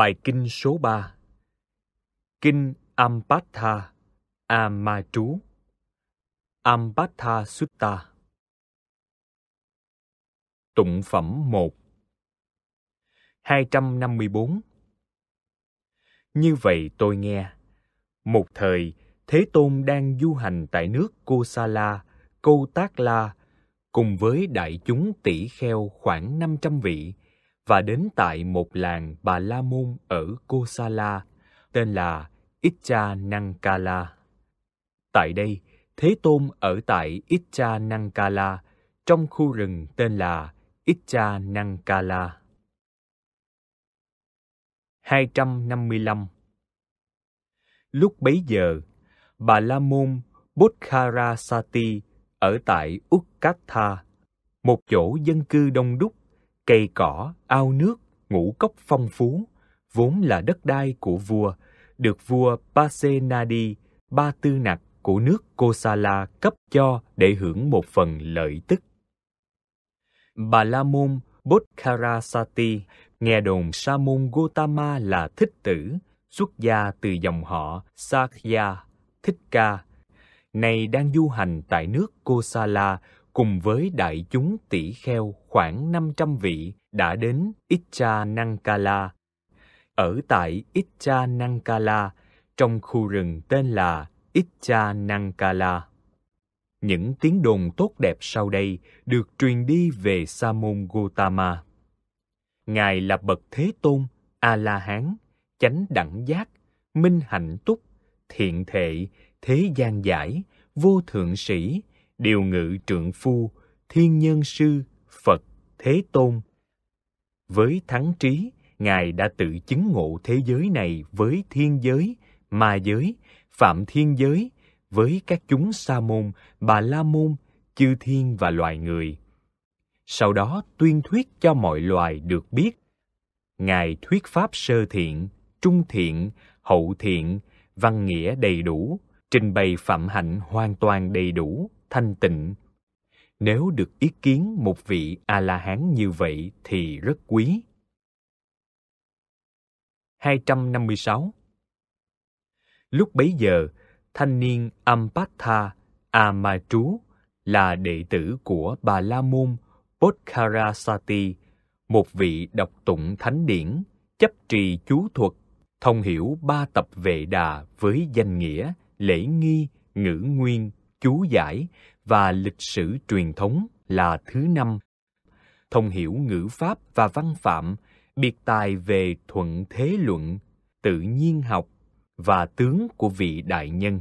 Bài kinh số 3 Kinh Ampatha Ama trú Ampatha Sutta Tụng phẩm 1 254 Như vậy tôi nghe, một thời Thế Tôn đang du hành tại nước Kosala, Câu Tác La, cùng với đại chúng tỷ kheo khoảng 500 vị, và đến tại một làng Bà La Môn ở Kosala, tên là Ichanangkala. Tại đây, Thế Tôn ở tại Ichanangkala, trong khu rừng tên là Ichanangkala. 255 Lúc bấy giờ, Bà La Môn Bodhkarasati ở tại Ukkatha, một chỗ dân cư đông đúc Cây cỏ, ao nước, ngũ cốc phong phú, vốn là đất đai của vua, được vua Pasenadi Ba Tư Nặc của nước Kosala cấp cho để hưởng một phần lợi tức. Bà La Môn Bodhkarasati nghe đồn Sa môn Gotama là thích tử, xuất gia từ dòng họ Sakya, Thích Ca, này đang du hành tại nước Kosala cùng với đại chúng tỷ kheo khoảng 500 vị đã đến Ichanankala. Ở tại Ichanankala, trong khu rừng tên là Ichanankala. Những tiếng đồn tốt đẹp sau đây được truyền đi về Sa môn Gotama. Ngài là bậc Thế Tôn, A La Hán, chánh đẳng giác, minh hạnh túc, thiện thệ, thế gian giải, vô thượng sĩ, điều ngự trượng phu thiên nhân sư phật thế tôn với thắng trí ngài đã tự chứng ngộ thế giới này với thiên giới ma giới phạm thiên giới với các chúng sa môn bà la môn chư thiên và loài người sau đó tuyên thuyết cho mọi loài được biết ngài thuyết pháp sơ thiện trung thiện hậu thiện văn nghĩa đầy đủ trình bày phạm hạnh hoàn toàn đầy đủ thanh tịnh nếu được ý kiến một vị a la hán như vậy thì rất quý 256 Lúc bấy giờ, thanh niên Ampatha Amatrú là đệ tử của Bà La Môn Bodhkarasati, một vị đọc tụng thánh điển, chấp trì chú thuật, thông hiểu ba tập vệ đà với danh nghĩa, lễ nghi, ngữ nguyên, chú giải và lịch sử truyền thống là thứ năm thông hiểu ngữ pháp và văn phạm biệt tài về thuận thế luận tự nhiên học và tướng của vị đại nhân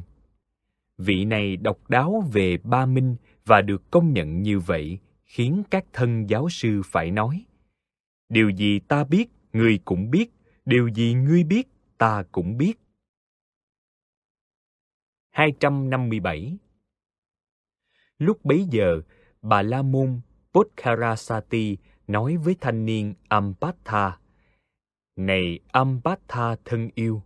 vị này độc đáo về ba minh và được công nhận như vậy khiến các thân giáo sư phải nói điều gì ta biết người cũng biết điều gì ngươi biết ta cũng biết 257 Lúc bấy giờ, bà La Môn Podkarasati nói với thanh niên Ampatha, Này Ampatha thân yêu,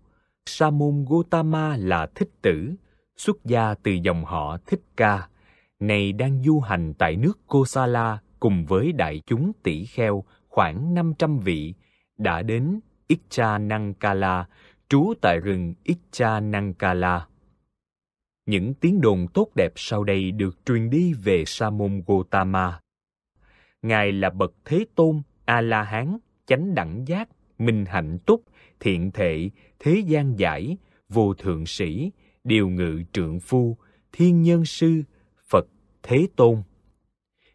Sa môn Gotama là thích tử, xuất gia từ dòng họ Thích Ca, này đang du hành tại nước Kosala cùng với đại chúng tỷ kheo khoảng 500 vị, đã đến Ichanangkala, trú tại rừng Ichanangkala những tiếng đồn tốt đẹp sau đây được truyền đi về Sa môn Gotama. Ngài là bậc Thế Tôn, A La Hán, chánh đẳng giác, minh hạnh túc, thiện thệ, thế gian giải, vô thượng sĩ, điều ngự trượng phu, thiên nhân sư, Phật Thế Tôn.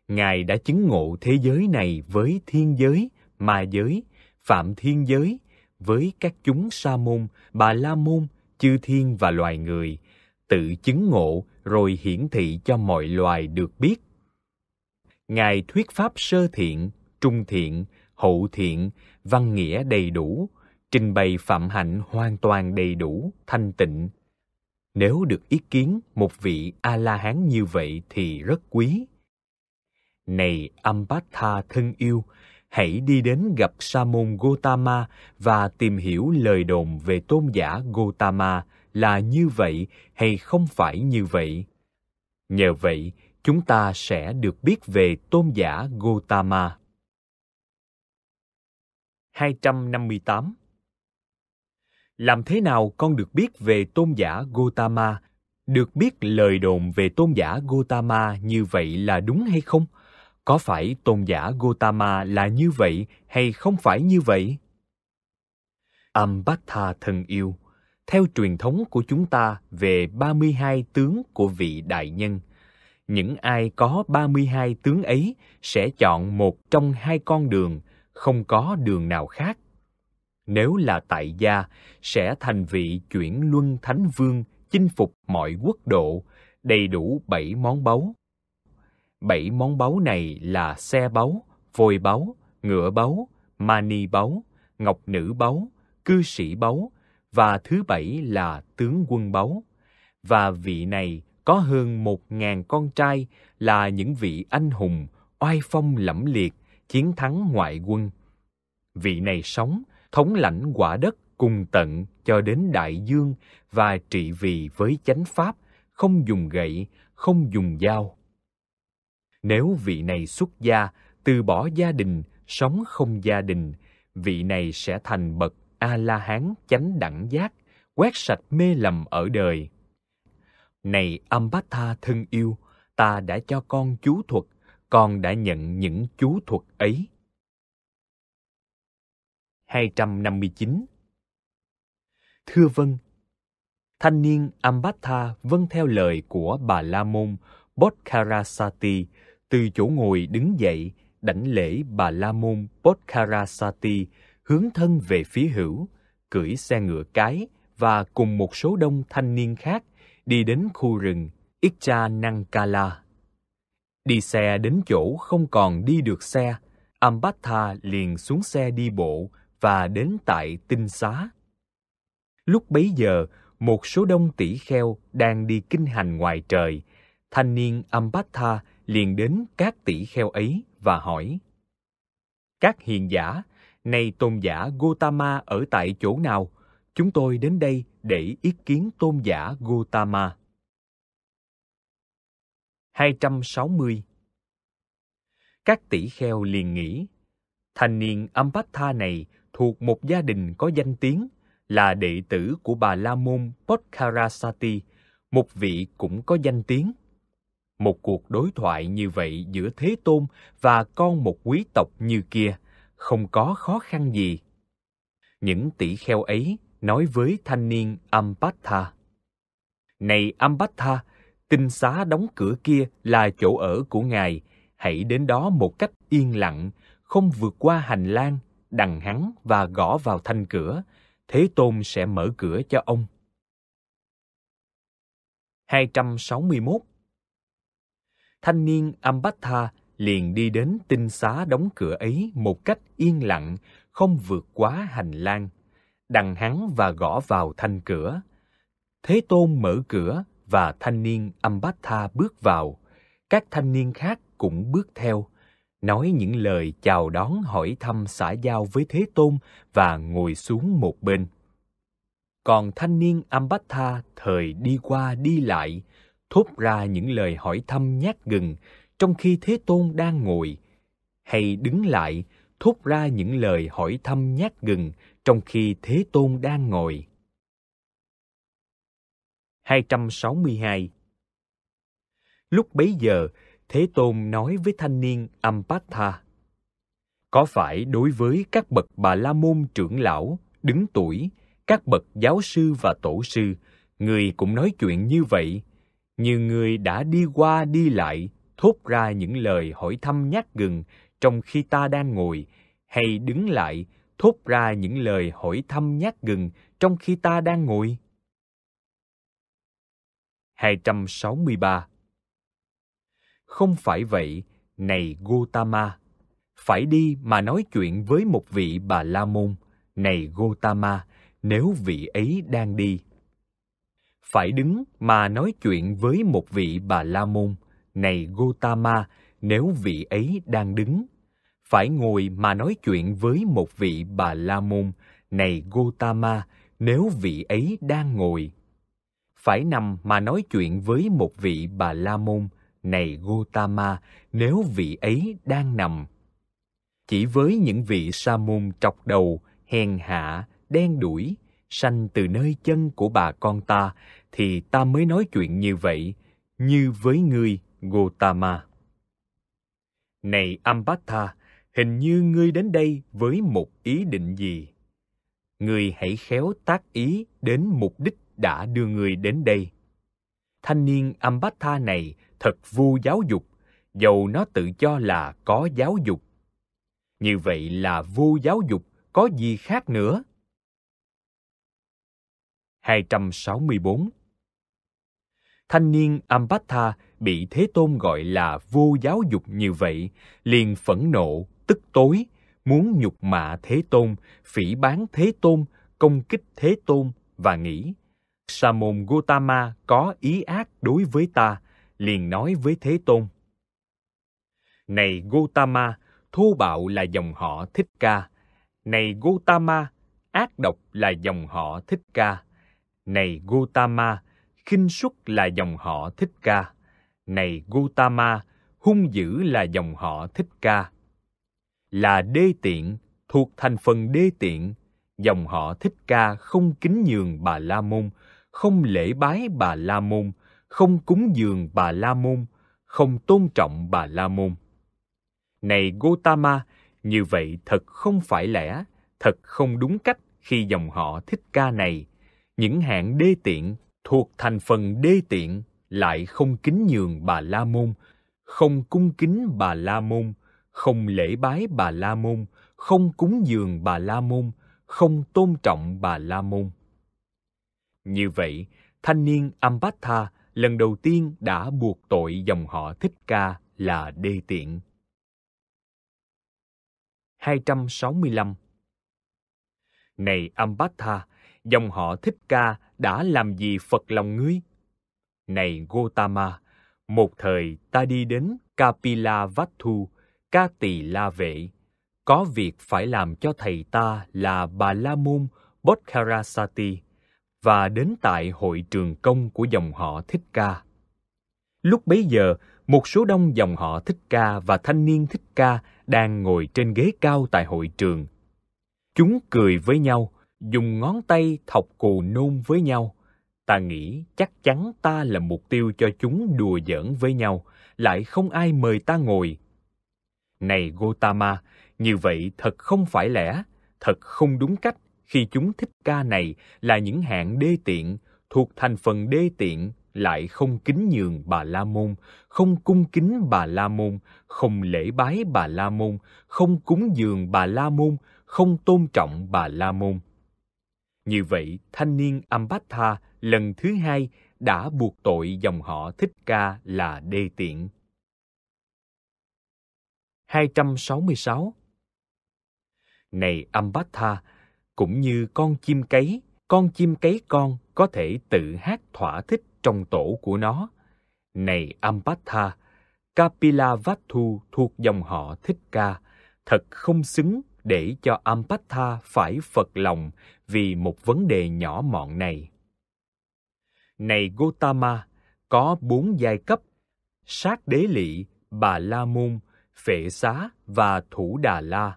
Ngài đã chứng ngộ thế giới này với thiên giới, ma giới, phạm thiên giới, với các chúng sa môn, bà la môn, chư thiên và loài người – tự chứng ngộ rồi hiển thị cho mọi loài được biết ngài thuyết pháp sơ thiện trung thiện hậu thiện văn nghĩa đầy đủ trình bày phạm hạnh hoàn toàn đầy đủ thanh tịnh nếu được ý kiến một vị a la hán như vậy thì rất quý này Ambatha thân yêu, hãy đi đến gặp Sa môn Gotama và tìm hiểu lời đồn về tôn giả Gotama, là như vậy hay không phải như vậy nhờ vậy chúng ta sẽ được biết về tôn giả Gotama. 258 Làm thế nào con được biết về tôn giả Gotama? Được biết lời đồn về tôn giả Gotama như vậy là đúng hay không? Có phải tôn giả Gotama là như vậy hay không phải như vậy? Ambatha thân yêu, theo truyền thống của chúng ta về 32 tướng của vị đại nhân. Những ai có 32 tướng ấy sẽ chọn một trong hai con đường, không có đường nào khác. Nếu là tại gia, sẽ thành vị chuyển luân thánh vương chinh phục mọi quốc độ, đầy đủ bảy món báu. Bảy món báu này là xe báu, vôi báu, ngựa báu, mani báu, ngọc nữ báu, cư sĩ báu, và thứ bảy là tướng quân báu. Và vị này có hơn một ngàn con trai là những vị anh hùng, oai phong lẫm liệt, chiến thắng ngoại quân. Vị này sống, thống lãnh quả đất cùng tận cho đến đại dương và trị vì với chánh pháp, không dùng gậy, không dùng dao. Nếu vị này xuất gia, từ bỏ gia đình, sống không gia đình, vị này sẽ thành bậc a la hán chánh đẳng giác quét sạch mê lầm ở đời này ambatha thân yêu ta đã cho con chú thuật con đã nhận những chú thuật ấy 259 Thưa vâng, thanh niên Ambatha vâng theo lời của bà La Môn Bodhkarasati, từ chỗ ngồi đứng dậy, đảnh lễ bà La Môn Bodhkarasati, hướng thân về phía hữu, cưỡi xe ngựa cái và cùng một số đông thanh niên khác đi đến khu rừng Ikcha Nankala. Đi xe đến chỗ không còn đi được xe, Ambatha liền xuống xe đi bộ và đến tại Tinh Xá. Lúc bấy giờ, một số đông tỷ kheo đang đi kinh hành ngoài trời, thanh niên Ambatha liền đến các tỷ kheo ấy và hỏi: Các hiền giả, nay tôn giả Gotama ở tại chỗ nào? Chúng tôi đến đây để ý kiến tôn giả Gotama. 260 Các tỷ kheo liền nghĩ, thanh niên Ampatha này thuộc một gia đình có danh tiếng, là đệ tử của bà La Môn Podkarasati, một vị cũng có danh tiếng. Một cuộc đối thoại như vậy giữa Thế Tôn và con một quý tộc như kia – không có khó khăn gì. Những tỷ kheo ấy nói với thanh niên Ampatha. Này Ampatha, tinh xá đóng cửa kia là chỗ ở của ngài, hãy đến đó một cách yên lặng, không vượt qua hành lang, đằng hắn và gõ vào thanh cửa, Thế Tôn sẽ mở cửa cho ông. 261 Thanh niên Ambatha liền đi đến tinh xá đóng cửa ấy một cách yên lặng, không vượt quá hành lang. Đằng hắn và gõ vào thanh cửa. Thế Tôn mở cửa và thanh niên Ambatha bước vào. Các thanh niên khác cũng bước theo, nói những lời chào đón hỏi thăm xã giao với Thế Tôn và ngồi xuống một bên. Còn thanh niên Ambatha thời đi qua đi lại, thốt ra những lời hỏi thăm nhát gừng, trong khi Thế Tôn đang ngồi, hay đứng lại thốt ra những lời hỏi thăm nhát gừng trong khi Thế Tôn đang ngồi. 262 Lúc bấy giờ, Thế Tôn nói với thanh niên Ampatha, có phải đối với các bậc bà la môn trưởng lão, đứng tuổi, các bậc giáo sư và tổ sư, người cũng nói chuyện như vậy, như người đã đi qua đi lại thốt ra những lời hỏi thăm nhát gừng trong khi ta đang ngồi hay đứng lại thốt ra những lời hỏi thăm nhát gừng trong khi ta đang ngồi 263 Không phải vậy, này Gotama, phải đi mà nói chuyện với một vị bà La Môn, này Gotama, nếu vị ấy đang đi. Phải đứng mà nói chuyện với một vị bà La Môn, này Gotama, nếu vị ấy đang đứng, phải ngồi mà nói chuyện với một vị bà La Môn. Này Gotama, nếu vị ấy đang ngồi, phải nằm mà nói chuyện với một vị bà La Môn. Này Gotama, nếu vị ấy đang nằm, chỉ với những vị sa môn trọc đầu, hèn hạ, đen đuổi, sanh từ nơi chân của bà con ta, thì ta mới nói chuyện như vậy, như với ngươi Gotama. Này Ambatha, hình như ngươi đến đây với một ý định gì? Ngươi hãy khéo tác ý đến mục đích đã đưa ngươi đến đây. Thanh niên Ambatha này thật vô giáo dục, dầu nó tự cho là có giáo dục. Như vậy là vô giáo dục, có gì khác nữa? 264 Thanh niên Ambatha bị thế tôn gọi là vô giáo dục như vậy liền phẫn nộ tức tối muốn nhục mạ thế tôn phỉ bán thế tôn công kích thế tôn và nghĩ sa môn gotama có ý ác đối với ta liền nói với thế tôn này gotama thô bạo là dòng họ thích ca này gotama ác độc là dòng họ thích ca này gotama khinh suất là dòng họ thích ca này Gautama, hung dữ là dòng họ Thích Ca. Là đê tiện, thuộc thành phần đê tiện, dòng họ Thích Ca không kính nhường bà La Môn, không lễ bái bà La Môn, không cúng dường bà La Môn, không tôn trọng bà La Môn. Này gautama như vậy thật không phải lẽ, thật không đúng cách khi dòng họ Thích Ca này, những hạng đê tiện thuộc thành phần đê tiện lại không kính nhường bà La Môn, không cung kính bà La Môn, không lễ bái bà La Môn, không cúng dường bà La Môn, không tôn trọng bà La Môn. Như vậy, thanh niên Ambatha lần đầu tiên đã buộc tội dòng họ Thích Ca là đê tiện. 265 Này Ambatha, dòng họ Thích Ca đã làm gì phật lòng ngươi? Này Gotama, một thời ta đi đến Kapila Vattu, Ca Tỳ La Vệ, có việc phải làm cho thầy ta là Bà La Môn Bodhkarasati và đến tại hội trường công của dòng họ Thích Ca. Lúc bấy giờ, một số đông dòng họ Thích Ca và thanh niên Thích Ca đang ngồi trên ghế cao tại hội trường. Chúng cười với nhau, dùng ngón tay thọc cù nôn với nhau, ta nghĩ chắc chắn ta là mục tiêu cho chúng đùa giỡn với nhau lại không ai mời ta ngồi này gotama như vậy thật không phải lẽ thật không đúng cách khi chúng thích ca này là những hạng đê tiện thuộc thành phần đê tiện lại không kính nhường bà la môn không cung kính bà la môn không lễ bái bà la môn không cúng dường bà la môn không tôn trọng bà la môn như vậy thanh niên ambatha lần thứ hai đã buộc tội dòng họ Thích Ca là đê tiện. 266 Này Ambatha, cũng như con chim cấy, con chim cấy con có thể tự hát thỏa thích trong tổ của nó. Này Ambatha, vathu thuộc dòng họ Thích Ca, thật không xứng để cho Ampatha phải phật lòng vì một vấn đề nhỏ mọn này này Gotama, có bốn giai cấp, sát đế lị, bà la môn, phệ xá và thủ đà la.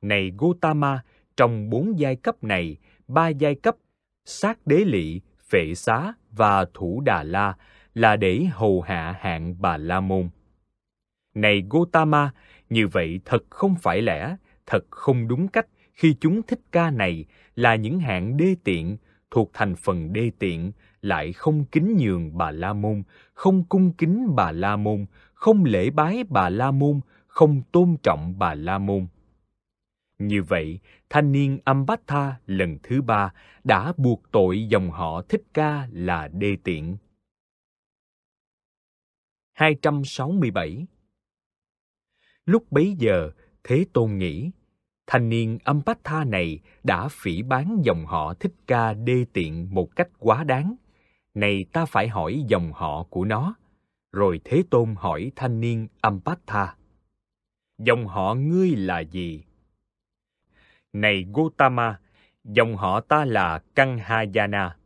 Này Gotama, trong bốn giai cấp này, ba giai cấp, sát đế lị, phệ xá và thủ đà la là để hầu hạ hạng bà la môn. Này Gotama, như vậy thật không phải lẽ, thật không đúng cách khi chúng thích ca này là những hạng đê tiện thuộc thành phần đê tiện lại không kính nhường bà La Môn, không cung kính bà La Môn, không lễ bái bà La Môn, không tôn trọng bà La Môn. Như vậy, thanh niên Ambatha lần thứ ba đã buộc tội dòng họ Thích Ca là đê tiện. 267 Lúc bấy giờ, Thế Tôn nghĩ, thanh niên Ampatha này đã phỉ bán dòng họ Thích Ca đê tiện một cách quá đáng này ta phải hỏi dòng họ của nó rồi thế tôn hỏi thanh niên ampatha dòng họ ngươi là gì này gotama dòng họ ta là kanhayana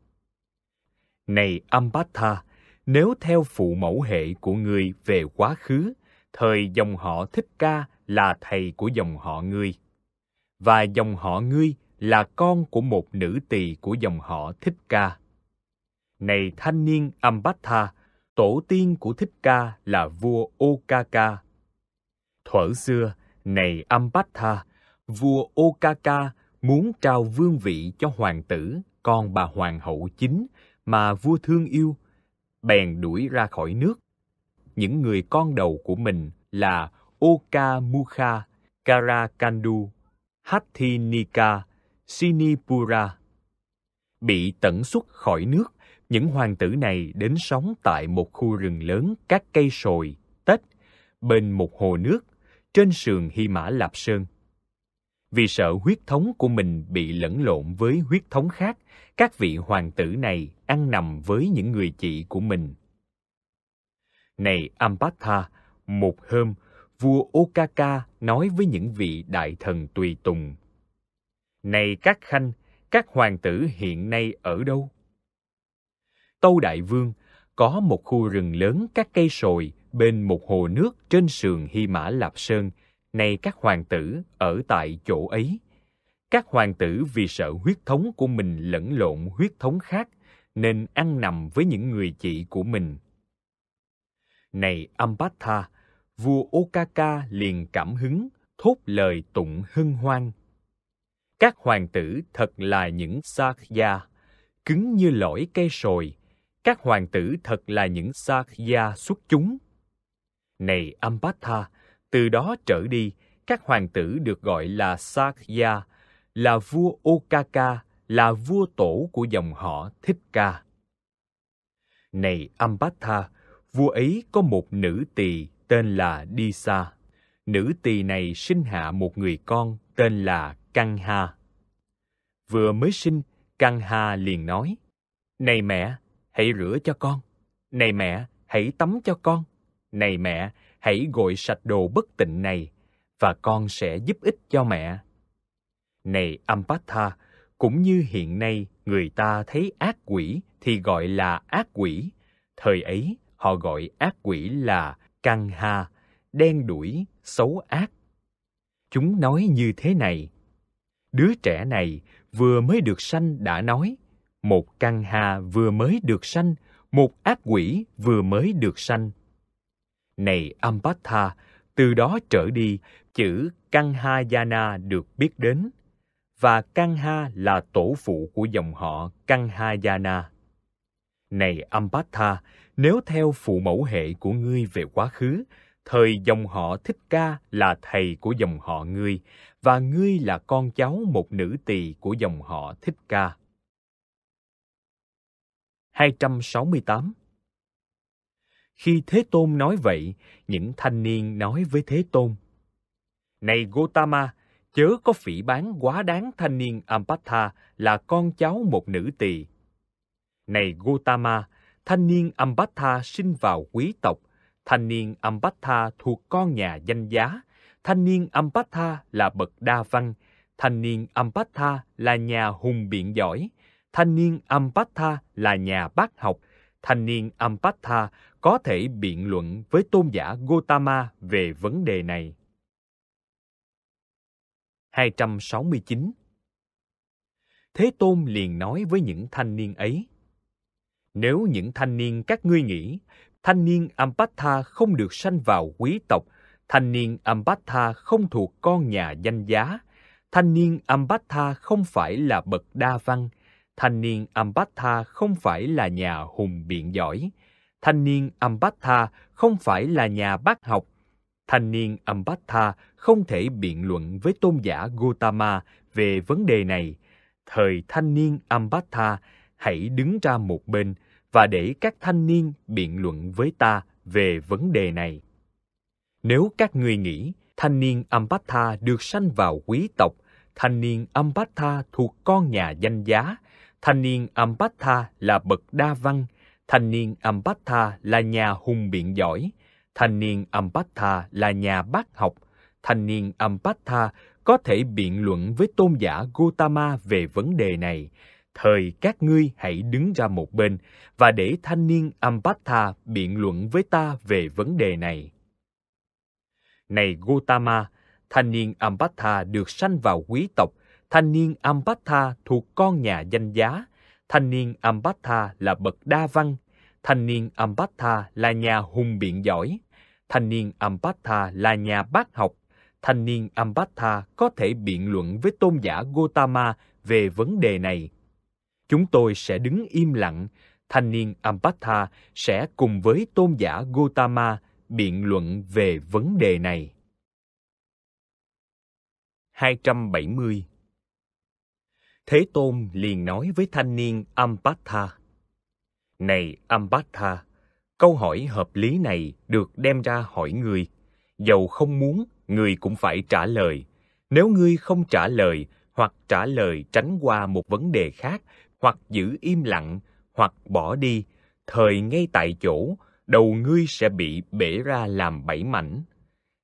này ampatha nếu theo phụ mẫu hệ của ngươi về quá khứ thời dòng họ thích ca là thầy của dòng họ ngươi và dòng họ ngươi là con của một nữ tỳ của dòng họ thích ca này thanh niên Ambatha, tổ tiên của Thích Ca là vua Okaka. Thuở xưa, này Ambatha, vua Okaka muốn trao vương vị cho hoàng tử, con bà hoàng hậu chính mà vua thương yêu, bèn đuổi ra khỏi nước. Những người con đầu của mình là Oka Okamukha, Karakandu, Hathinika, Sinipura, bị tẩn xuất khỏi nước, những hoàng tử này đến sống tại một khu rừng lớn các cây sồi, tết, bên một hồ nước, trên sườn Hy Mã Lạp Sơn. Vì sợ huyết thống của mình bị lẫn lộn với huyết thống khác, các vị hoàng tử này ăn nằm với những người chị của mình. Này Ampatha, một hôm, vua Okaka nói với những vị đại thần tùy tùng. Này các khanh, các hoàng tử hiện nay ở đâu tâu đại vương có một khu rừng lớn các cây sồi bên một hồ nước trên sườn hy mã lạp sơn nay các hoàng tử ở tại chỗ ấy các hoàng tử vì sợ huyết thống của mình lẫn lộn huyết thống khác nên ăn nằm với những người chị của mình này Ambatha, vua Okaka liền cảm hứng, thốt lời tụng hân hoan các hoàng tử thật là những Sakya, cứng như lõi cây sồi. Các hoàng tử thật là những Sakya xuất chúng. Này Ambatha, từ đó trở đi, các hoàng tử được gọi là Sakya, là vua Okaka, là vua tổ của dòng họ Thích Ca. Này Ambatha, vua ấy có một nữ tỳ tên là Disa. Nữ tỳ này sinh hạ một người con tên là Căn Hà. Vừa mới sinh, Căn Hà liền nói, Này mẹ, hãy rửa cho con. Này mẹ, hãy tắm cho con. Này mẹ, hãy gội sạch đồ bất tịnh này, và con sẽ giúp ích cho mẹ. Này Ampatha, cũng như hiện nay người ta thấy ác quỷ thì gọi là ác quỷ. Thời ấy, họ gọi ác quỷ là căn Hà, đen đuổi, xấu ác. Chúng nói như thế này, đứa trẻ này vừa mới được sanh đã nói, một căn hà vừa mới được sanh, một ác quỷ vừa mới được sanh. Này Ambatha, từ đó trở đi, chữ căn ha yana được biết đến, và căn ha là tổ phụ của dòng họ căn ha yana Này Ambatha, nếu theo phụ mẫu hệ của ngươi về quá khứ, thời dòng họ Thích Ca là thầy của dòng họ ngươi và ngươi là con cháu một nữ tỳ của dòng họ Thích Ca. 268 Khi Thế Tôn nói vậy, những thanh niên nói với Thế Tôn: "Này Gotama, chớ có phỉ bán quá đáng thanh niên Ampatha là con cháu một nữ tỳ. Này Gotama, thanh niên ambatha sinh vào quý tộc thanh niên Ampatha thuộc con nhà danh giá, thanh niên Ampatha là bậc đa văn, thanh niên Ampatha là nhà hùng biện giỏi, thanh niên Ampatha là nhà bác học, thanh niên Ampatha có thể biện luận với tôn giả Gotama về vấn đề này. 269 Thế Tôn liền nói với những thanh niên ấy, Nếu những thanh niên các ngươi nghĩ, thanh niên Ampatha không được sanh vào quý tộc, thanh niên Ampatha không thuộc con nhà danh giá, thanh niên Ampatha không phải là bậc đa văn, thanh niên Ampatha không phải là nhà hùng biện giỏi, thanh niên Ampatha không phải là nhà bác học, thanh niên Ampatha không thể biện luận với tôn giả Gautama về vấn đề này. Thời thanh niên Ampatha hãy đứng ra một bên – và để các thanh niên biện luận với ta về vấn đề này. Nếu các ngươi nghĩ thanh niên Ampatha được sanh vào quý tộc, thanh niên Ampatha thuộc con nhà danh giá, thanh niên Ampatha là bậc đa văn, thanh niên Ampatha là nhà hùng biện giỏi, thanh niên Ampatha là nhà bác học, thanh niên Ampatha có thể biện luận với tôn giả Gautama về vấn đề này, thời các ngươi hãy đứng ra một bên và để thanh niên Ambatha biện luận với ta về vấn đề này. Này gautama thanh niên Ambatha được sanh vào quý tộc, thanh niên Ambatha thuộc con nhà danh giá, thanh niên Ambatha là bậc đa văn, thanh niên Ambatha là nhà hùng biện giỏi, thanh niên Ambatha là nhà bác học, thanh niên Ambatha có thể biện luận với tôn giả gautama về vấn đề này. Chúng tôi sẽ đứng im lặng, thanh niên Ampatha sẽ cùng với tôn giả Gautama biện luận về vấn đề này. 270 Thế Tôn liền nói với thanh niên Ampatha. Này Ampatha, câu hỏi hợp lý này được đem ra hỏi người. Dầu không muốn, người cũng phải trả lời. Nếu ngươi không trả lời hoặc trả lời tránh qua một vấn đề khác hoặc giữ im lặng hoặc bỏ đi thời ngay tại chỗ đầu ngươi sẽ bị bể ra làm bảy mảnh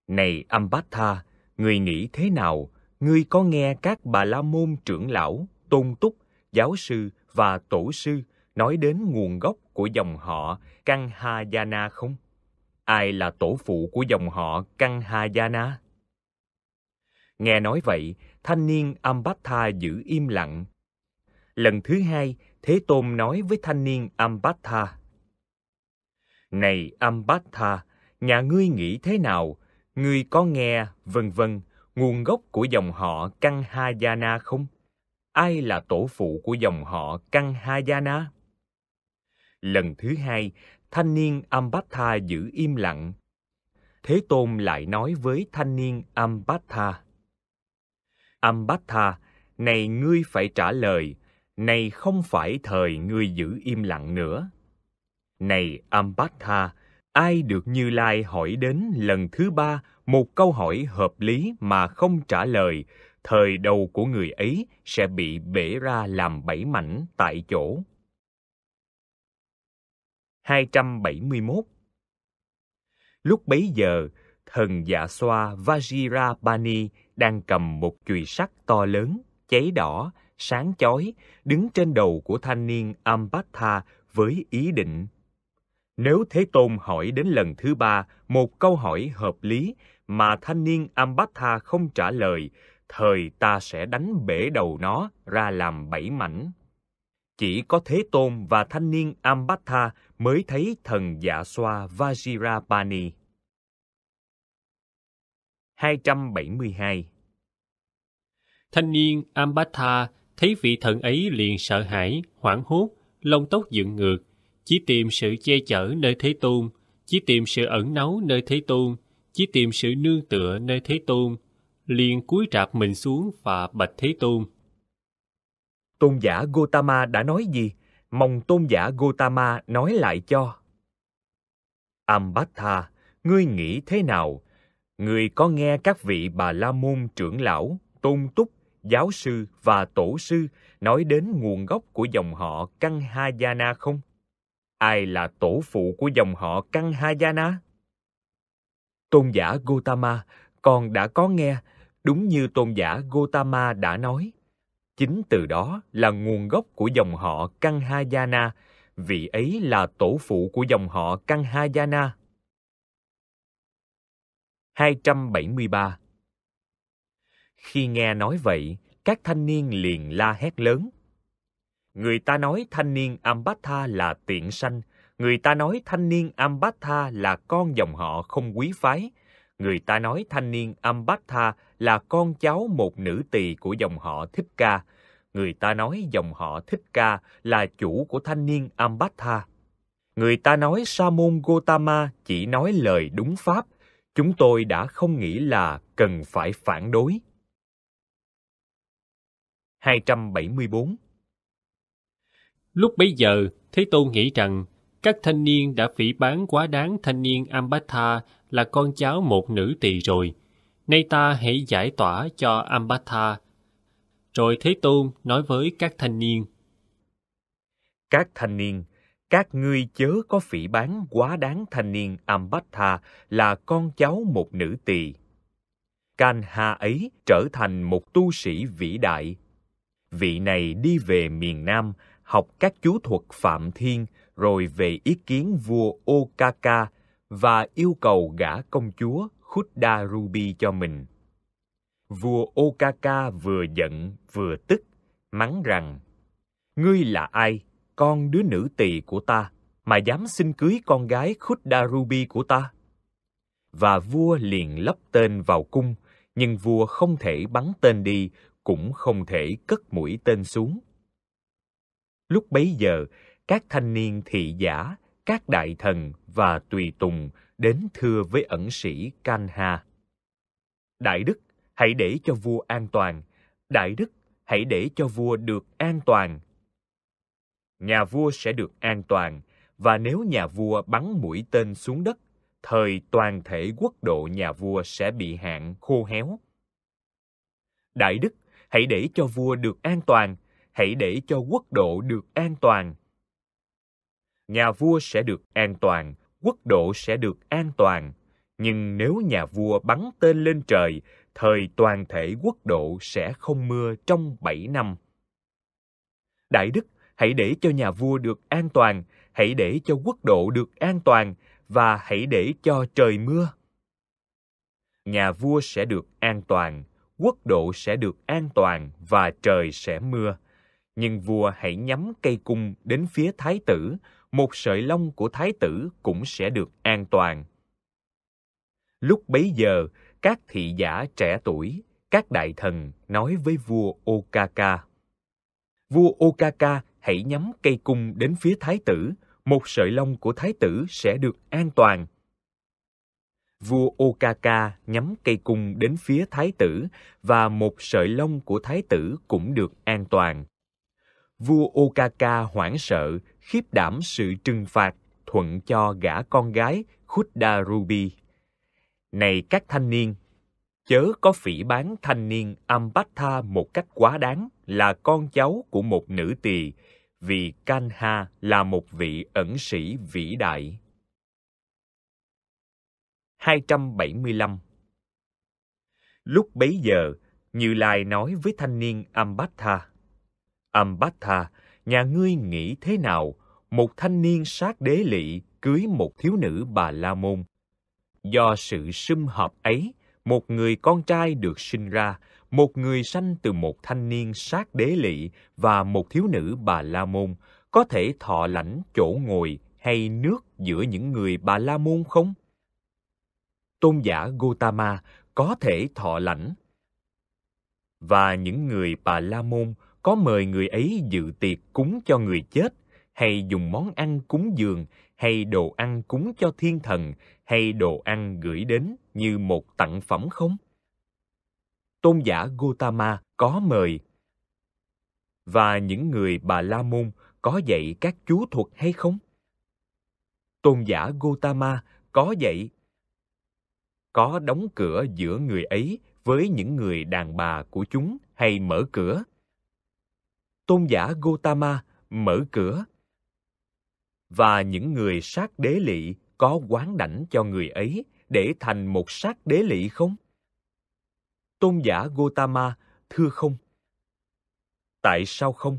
này ambatha người nghĩ thế nào ngươi có nghe các bà la môn trưởng lão tôn túc giáo sư và tổ sư nói đến nguồn gốc của dòng họ Kanhayana không? Ai là tổ phụ của dòng họ Kanhayana? Nghe nói vậy, thanh niên Ambatha giữ im lặng, Lần thứ hai, Thế Tôn nói với thanh niên Ambatha. Này Ambatha, nhà ngươi nghĩ thế nào? Ngươi có nghe, vân vân, nguồn gốc của dòng họ Căng Hayana không? Ai là tổ phụ của dòng họ Căng Hayana? Lần thứ hai, thanh niên Ambatha giữ im lặng. Thế Tôn lại nói với thanh niên Ambatha. Ambatha, này ngươi phải trả lời, này không phải thời ngươi giữ im lặng nữa. Này Ambatha, ai được Như Lai hỏi đến lần thứ ba một câu hỏi hợp lý mà không trả lời, thời đầu của người ấy sẽ bị bể ra làm bảy mảnh tại chỗ. 271 Lúc bấy giờ, thần dạ xoa Vajirapani đang cầm một chùy sắt to lớn, cháy đỏ, sáng chói đứng trên đầu của thanh niên Ambatha với ý định. Nếu Thế Tôn hỏi đến lần thứ ba một câu hỏi hợp lý mà thanh niên Ambatha không trả lời, thời ta sẽ đánh bể đầu nó ra làm bảy mảnh. Chỉ có Thế Tôn và thanh niên Ambatha mới thấy thần dạ xoa Vajirapani. 272 Thanh niên Ambatha thấy vị thần ấy liền sợ hãi, hoảng hốt, lông tóc dựng ngược, chỉ tìm sự che chở nơi Thế Tôn, chỉ tìm sự ẩn náu nơi Thế Tôn, chỉ tìm sự nương tựa nơi Thế Tôn, liền cúi rạp mình xuống và bạch Thế Tôn. Tôn giả Gotama đã nói gì? Mong tôn giả Gotama nói lại cho. Ambatha, ngươi nghĩ thế nào? Ngươi có nghe các vị bà La Môn trưởng lão, tôn túc giáo sư và tổ sư nói đến nguồn gốc của dòng họ Căng Hayana không? Ai là tổ phụ của dòng họ Căng Hayana? Tôn giả Gotama còn đã có nghe, đúng như tôn giả Gotama đã nói. Chính từ đó là nguồn gốc của dòng họ Căng Hayana, vị ấy là tổ phụ của dòng họ Căng Hayana. 273 khi nghe nói vậy, các thanh niên liền la hét lớn. Người ta nói thanh niên Ambatha là tiện sanh, người ta nói thanh niên Ambatha là con dòng họ không quý phái, người ta nói thanh niên Ambatha là con cháu một nữ tỳ của dòng họ Thích Ca, người ta nói dòng họ Thích Ca là chủ của thanh niên Ambatha. Người ta nói Sa môn Gotama chỉ nói lời đúng pháp, chúng tôi đã không nghĩ là cần phải phản đối. 274. Lúc bấy giờ, Thế Tôn nghĩ rằng các thanh niên đã phỉ bán quá đáng thanh niên Ambatha là con cháu một nữ tỳ rồi. Nay ta hãy giải tỏa cho Ambatha. Rồi Thế Tôn nói với các thanh niên. Các thanh niên, các ngươi chớ có phỉ bán quá đáng thanh niên Ambatha là con cháu một nữ tỳ. Canha ấy trở thành một tu sĩ vĩ đại, vị này đi về miền Nam, học các chú thuật Phạm Thiên, rồi về ý kiến vua Okaka và yêu cầu gả công chúa Khuda Ruby cho mình. Vua Okaka vừa giận vừa tức, mắng rằng: "Ngươi là ai, con đứa nữ tỳ của ta mà dám xin cưới con gái Khuda Ruby của ta?" Và vua liền lấp tên vào cung, nhưng vua không thể bắn tên đi cũng không thể cất mũi tên xuống. Lúc bấy giờ, các thanh niên thị giả, các đại thần và tùy tùng đến thưa với ẩn sĩ Kanha. Đại đức, hãy để cho vua an toàn. Đại đức, hãy để cho vua được an toàn. Nhà vua sẽ được an toàn, và nếu nhà vua bắn mũi tên xuống đất, thời toàn thể quốc độ nhà vua sẽ bị hạn khô héo. Đại đức, hãy để cho vua được an toàn, hãy để cho quốc độ được an toàn. Nhà vua sẽ được an toàn, quốc độ sẽ được an toàn, nhưng nếu nhà vua bắn tên lên trời, thời toàn thể quốc độ sẽ không mưa trong bảy năm. Đại đức, hãy để cho nhà vua được an toàn, hãy để cho quốc độ được an toàn và hãy để cho trời mưa. Nhà vua sẽ được an toàn, quốc độ sẽ được an toàn và trời sẽ mưa. Nhưng vua hãy nhắm cây cung đến phía thái tử, một sợi lông của thái tử cũng sẽ được an toàn. Lúc bấy giờ, các thị giả trẻ tuổi, các đại thần nói với vua Okaka. Vua Okaka hãy nhắm cây cung đến phía thái tử, một sợi lông của thái tử sẽ được an toàn vua Okaka nhắm cây cung đến phía thái tử và một sợi lông của thái tử cũng được an toàn. Vua Okaka hoảng sợ, khiếp đảm sự trừng phạt thuận cho gã con gái Khuda Ruby. Này các thanh niên, chớ có phỉ bán thanh niên Ambatha một cách quá đáng là con cháu của một nữ tỳ, vì Kanha là một vị ẩn sĩ vĩ đại. 275 Lúc bấy giờ, Như Lai nói với thanh niên Ambatha, Ambatha, nhà ngươi nghĩ thế nào? Một thanh niên sát đế lị cưới một thiếu nữ bà La Môn. Do sự sum hợp ấy, một người con trai được sinh ra, một người sanh từ một thanh niên sát đế lị và một thiếu nữ bà La Môn có thể thọ lãnh chỗ ngồi hay nước giữa những người bà La Môn không? tôn giả Gautama có thể thọ lãnh. Và những người Bà La Môn có mời người ấy dự tiệc cúng cho người chết hay dùng món ăn cúng dường hay đồ ăn cúng cho thiên thần hay đồ ăn gửi đến như một tặng phẩm không? Tôn giả Gautama có mời. Và những người Bà La Môn có dạy các chú thuật hay không? Tôn giả Gautama có dạy có đóng cửa giữa người ấy với những người đàn bà của chúng hay mở cửa. Tôn giả Gotama mở cửa và những người sát đế lị có quán đảnh cho người ấy để thành một sát đế lị không? Tôn giả Gotama thưa không. Tại sao không?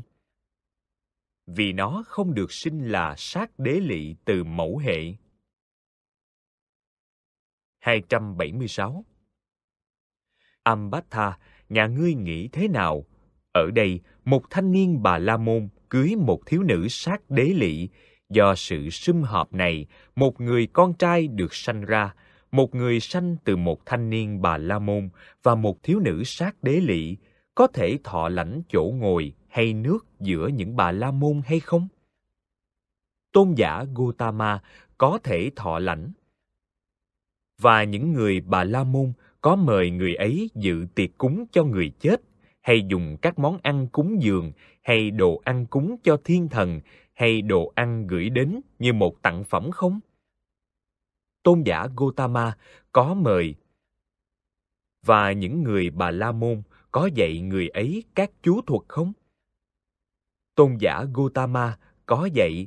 Vì nó không được sinh là sát đế lị từ mẫu hệ 276 Ambatha, nhà ngươi nghĩ thế nào? Ở đây, một thanh niên bà La Môn cưới một thiếu nữ sát đế lị. Do sự sum họp này, một người con trai được sanh ra, một người sanh từ một thanh niên bà La Môn và một thiếu nữ sát đế lị, có thể thọ lãnh chỗ ngồi hay nước giữa những bà La Môn hay không? Tôn giả Gautama có thể thọ lãnh và những người bà La Môn có mời người ấy dự tiệc cúng cho người chết hay dùng các món ăn cúng dường hay đồ ăn cúng cho thiên thần hay đồ ăn gửi đến như một tặng phẩm không? Tôn giả Gotama có mời và những người bà La Môn có dạy người ấy các chú thuật không? Tôn giả Gotama có dạy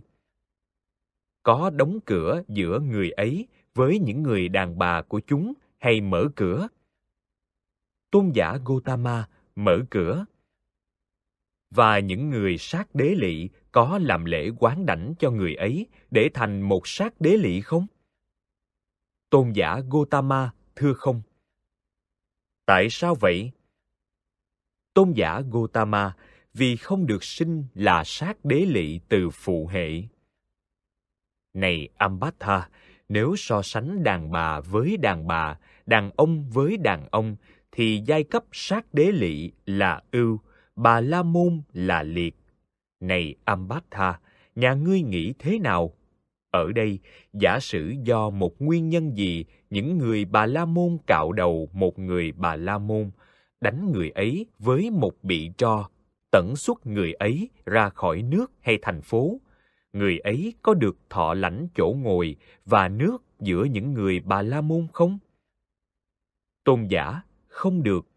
có đóng cửa giữa người ấy với những người đàn bà của chúng hay mở cửa. Tôn giả Gotama mở cửa và những người sát đế lỵ có làm lễ quán đảnh cho người ấy để thành một sát đế lỵ không? Tôn giả Gotama thưa không. Tại sao vậy? Tôn giả Gotama vì không được sinh là sát đế lỵ từ phụ hệ. Này Ambatha, nếu so sánh đàn bà với đàn bà đàn ông với đàn ông thì giai cấp sát đế lỵ là ưu bà la môn là liệt này ambatha nhà ngươi nghĩ thế nào ở đây giả sử do một nguyên nhân gì những người bà la môn cạo đầu một người bà la môn đánh người ấy với một bị tro tẩn xuất người ấy ra khỏi nước hay thành phố người ấy có được thọ lãnh chỗ ngồi và nước giữa những người bà la môn không tôn giả không được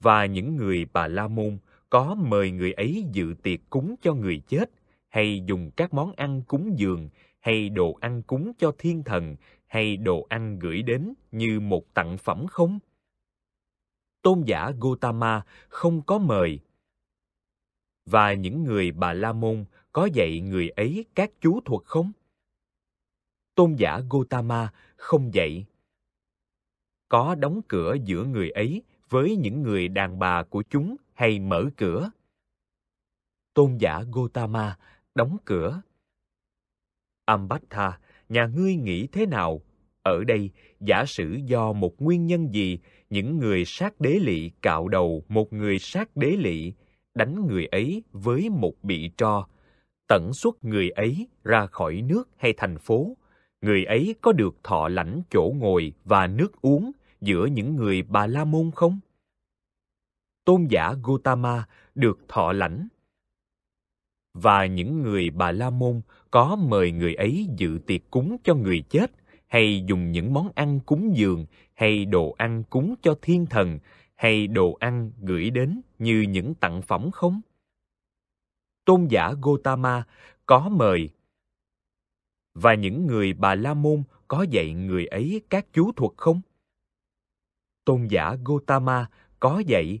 và những người bà la môn có mời người ấy dự tiệc cúng cho người chết hay dùng các món ăn cúng dường hay đồ ăn cúng cho thiên thần hay đồ ăn gửi đến như một tặng phẩm không tôn giả gotama không có mời và những người bà la môn có dạy người ấy các chú thuật không? Tôn giả Gotama không dạy. Có đóng cửa giữa người ấy với những người đàn bà của chúng hay mở cửa. Tôn giả Gotama đóng cửa. Ambattha, nhà ngươi nghĩ thế nào? Ở đây, giả sử do một nguyên nhân gì, những người sát đế lỵ cạo đầu một người sát đế lỵ, đánh người ấy với một bị tro, tẩn xuất người ấy ra khỏi nước hay thành phố, người ấy có được thọ lãnh chỗ ngồi và nước uống giữa những người Bà La Môn không? Tôn giả Gotama được thọ lãnh và những người Bà La Môn có mời người ấy dự tiệc cúng cho người chết hay dùng những món ăn cúng dường hay đồ ăn cúng cho thiên thần hay đồ ăn gửi đến như những tặng phẩm không? tôn giả Gotama có mời và những người bà La Môn có dạy người ấy các chú thuật không? Tôn giả Gotama có dạy.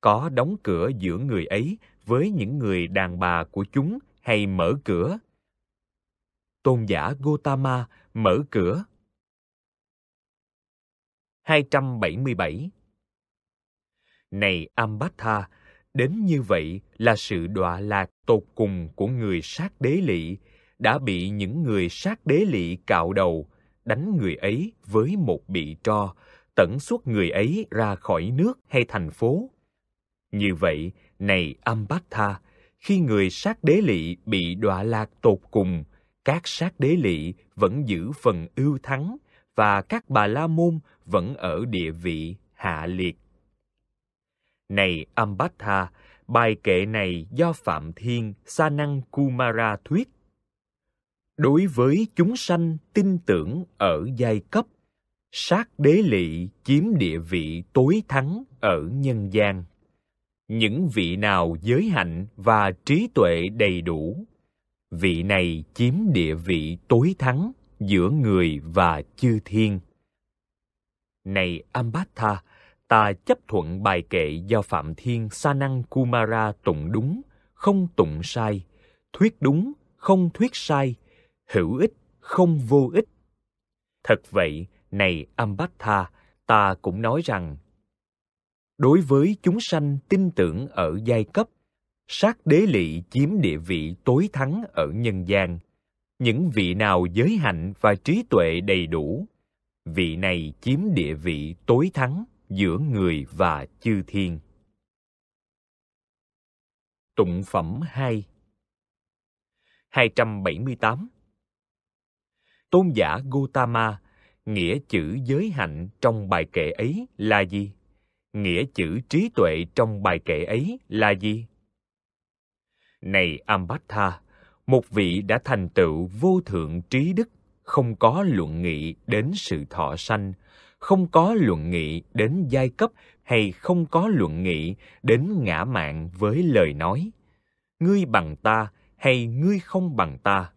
Có đóng cửa giữa người ấy với những người đàn bà của chúng hay mở cửa? Tôn giả Gotama mở cửa. 277 Này Ambatha, đến như vậy là sự đọa lạc tột cùng của người sát đế lỵ đã bị những người sát đế lỵ cạo đầu đánh người ấy với một bị tro tẩn suốt người ấy ra khỏi nước hay thành phố như vậy này ambatha khi người sát đế lỵ bị đọa lạc tột cùng các sát đế lỵ vẫn giữ phần ưu thắng và các bà la môn vẫn ở địa vị hạ liệt này Ambatha, bài kệ này do Phạm Thiên Sanang Kumara thuyết. Đối với chúng sanh tin tưởng ở giai cấp, sát đế lị chiếm địa vị tối thắng ở nhân gian. Những vị nào giới hạnh và trí tuệ đầy đủ, vị này chiếm địa vị tối thắng giữa người và chư thiên. Này Ambatha, ta chấp thuận bài kệ do Phạm Thiên Sanang Kumara tụng đúng, không tụng sai, thuyết đúng, không thuyết sai, hữu ích, không vô ích. Thật vậy, này Ambatha, ta cũng nói rằng, đối với chúng sanh tin tưởng ở giai cấp, sát đế lị chiếm địa vị tối thắng ở nhân gian. Những vị nào giới hạnh và trí tuệ đầy đủ, vị này chiếm địa vị tối thắng giữa người và chư thiên. Tụng phẩm 2 278 Tôn giả Gautama, nghĩa chữ giới hạnh trong bài kệ ấy là gì? Nghĩa chữ trí tuệ trong bài kệ ấy là gì? Này Ambatha, một vị đã thành tựu vô thượng trí đức, không có luận nghị đến sự thọ sanh, không có luận nghị đến giai cấp hay không có luận nghị đến ngã mạng với lời nói ngươi bằng ta hay ngươi không bằng ta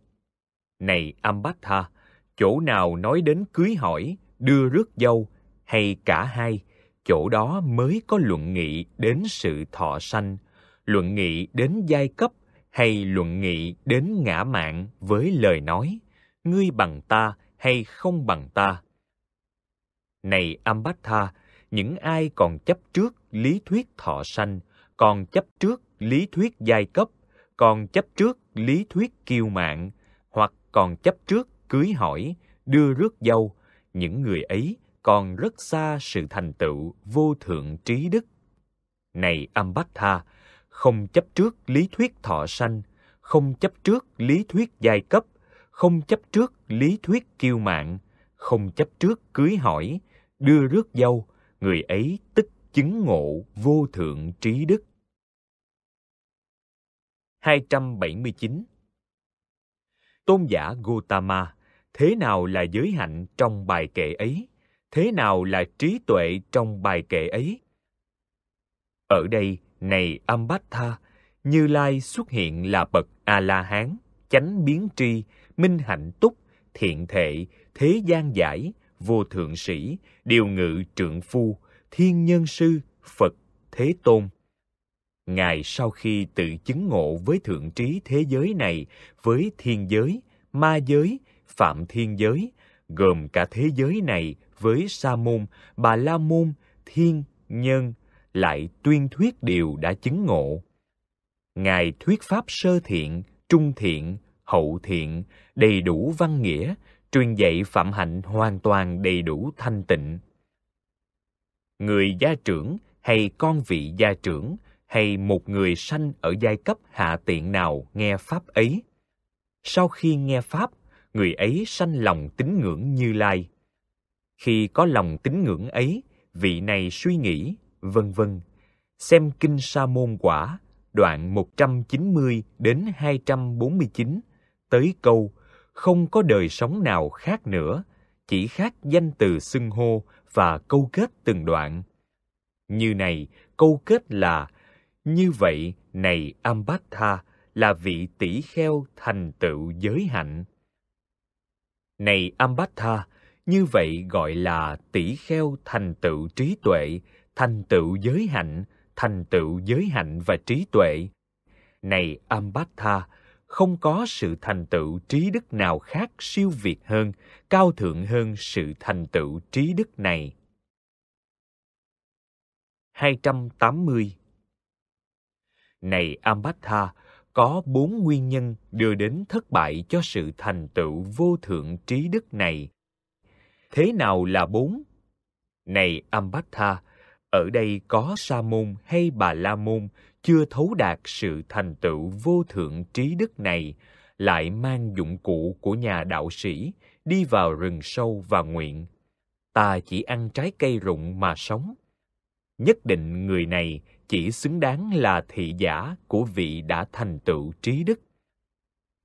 này ambatha chỗ nào nói đến cưới hỏi đưa rước dâu hay cả hai chỗ đó mới có luận nghị đến sự thọ sanh luận nghị đến giai cấp hay luận nghị đến ngã mạng với lời nói ngươi bằng ta hay không bằng ta này Ambatha, những ai còn chấp trước lý thuyết thọ sanh, còn chấp trước lý thuyết giai cấp, còn chấp trước lý thuyết kiêu mạng, hoặc còn chấp trước cưới hỏi, đưa rước dâu, những người ấy còn rất xa sự thành tựu vô thượng trí đức. Này Ambatha, không chấp trước lý thuyết thọ sanh, không chấp trước lý thuyết giai cấp, không chấp trước lý thuyết kiêu mạng, không chấp trước cưới hỏi, đưa rước dâu, người ấy tức chứng ngộ vô thượng trí đức. 279 Tôn giả gautama thế nào là giới hạnh trong bài kệ ấy? Thế nào là trí tuệ trong bài kệ ấy? Ở đây, này Ambatha, Như Lai xuất hiện là bậc A-la-hán, chánh biến tri, minh hạnh túc, thiện thệ, thế gian giải, vô thượng sĩ, điều ngự trượng phu, thiên nhân sư, Phật, Thế Tôn. Ngài sau khi tự chứng ngộ với thượng trí thế giới này, với thiên giới, ma giới, phạm thiên giới, gồm cả thế giới này với sa môn, bà la môn, thiên, nhân, lại tuyên thuyết điều đã chứng ngộ. Ngài thuyết pháp sơ thiện, trung thiện, hậu thiện, đầy đủ văn nghĩa, truyền dạy phạm hạnh hoàn toàn đầy đủ thanh tịnh người gia trưởng hay con vị gia trưởng hay một người sanh ở giai cấp hạ tiện nào nghe pháp ấy sau khi nghe pháp người ấy sanh lòng tín ngưỡng như lai khi có lòng tín ngưỡng ấy vị này suy nghĩ vân vân xem kinh sa môn quả đoạn 190 đến 249 tới câu không có đời sống nào khác nữa chỉ khác danh từ xưng hô và câu kết từng đoạn như này câu kết là như vậy này ambatha là vị tỷ kheo thành tựu giới hạnh này ambatha như vậy gọi là tỷ kheo thành tựu trí tuệ thành tựu giới hạnh thành tựu giới hạnh và trí tuệ này ambatha không có sự thành tựu trí đức nào khác siêu việt hơn cao thượng hơn sự thành tựu trí đức này 280 Này Ambatha, có bốn nguyên nhân đưa đến thất bại cho sự thành tựu vô thượng trí đức này. Thế nào là bốn? Này Ambatha, ở đây có Sa môn hay Bà La môn chưa thấu đạt sự thành tựu vô thượng trí đức này lại mang dụng cụ của nhà đạo sĩ đi vào rừng sâu và nguyện ta chỉ ăn trái cây rụng mà sống nhất định người này chỉ xứng đáng là thị giả của vị đã thành tựu trí đức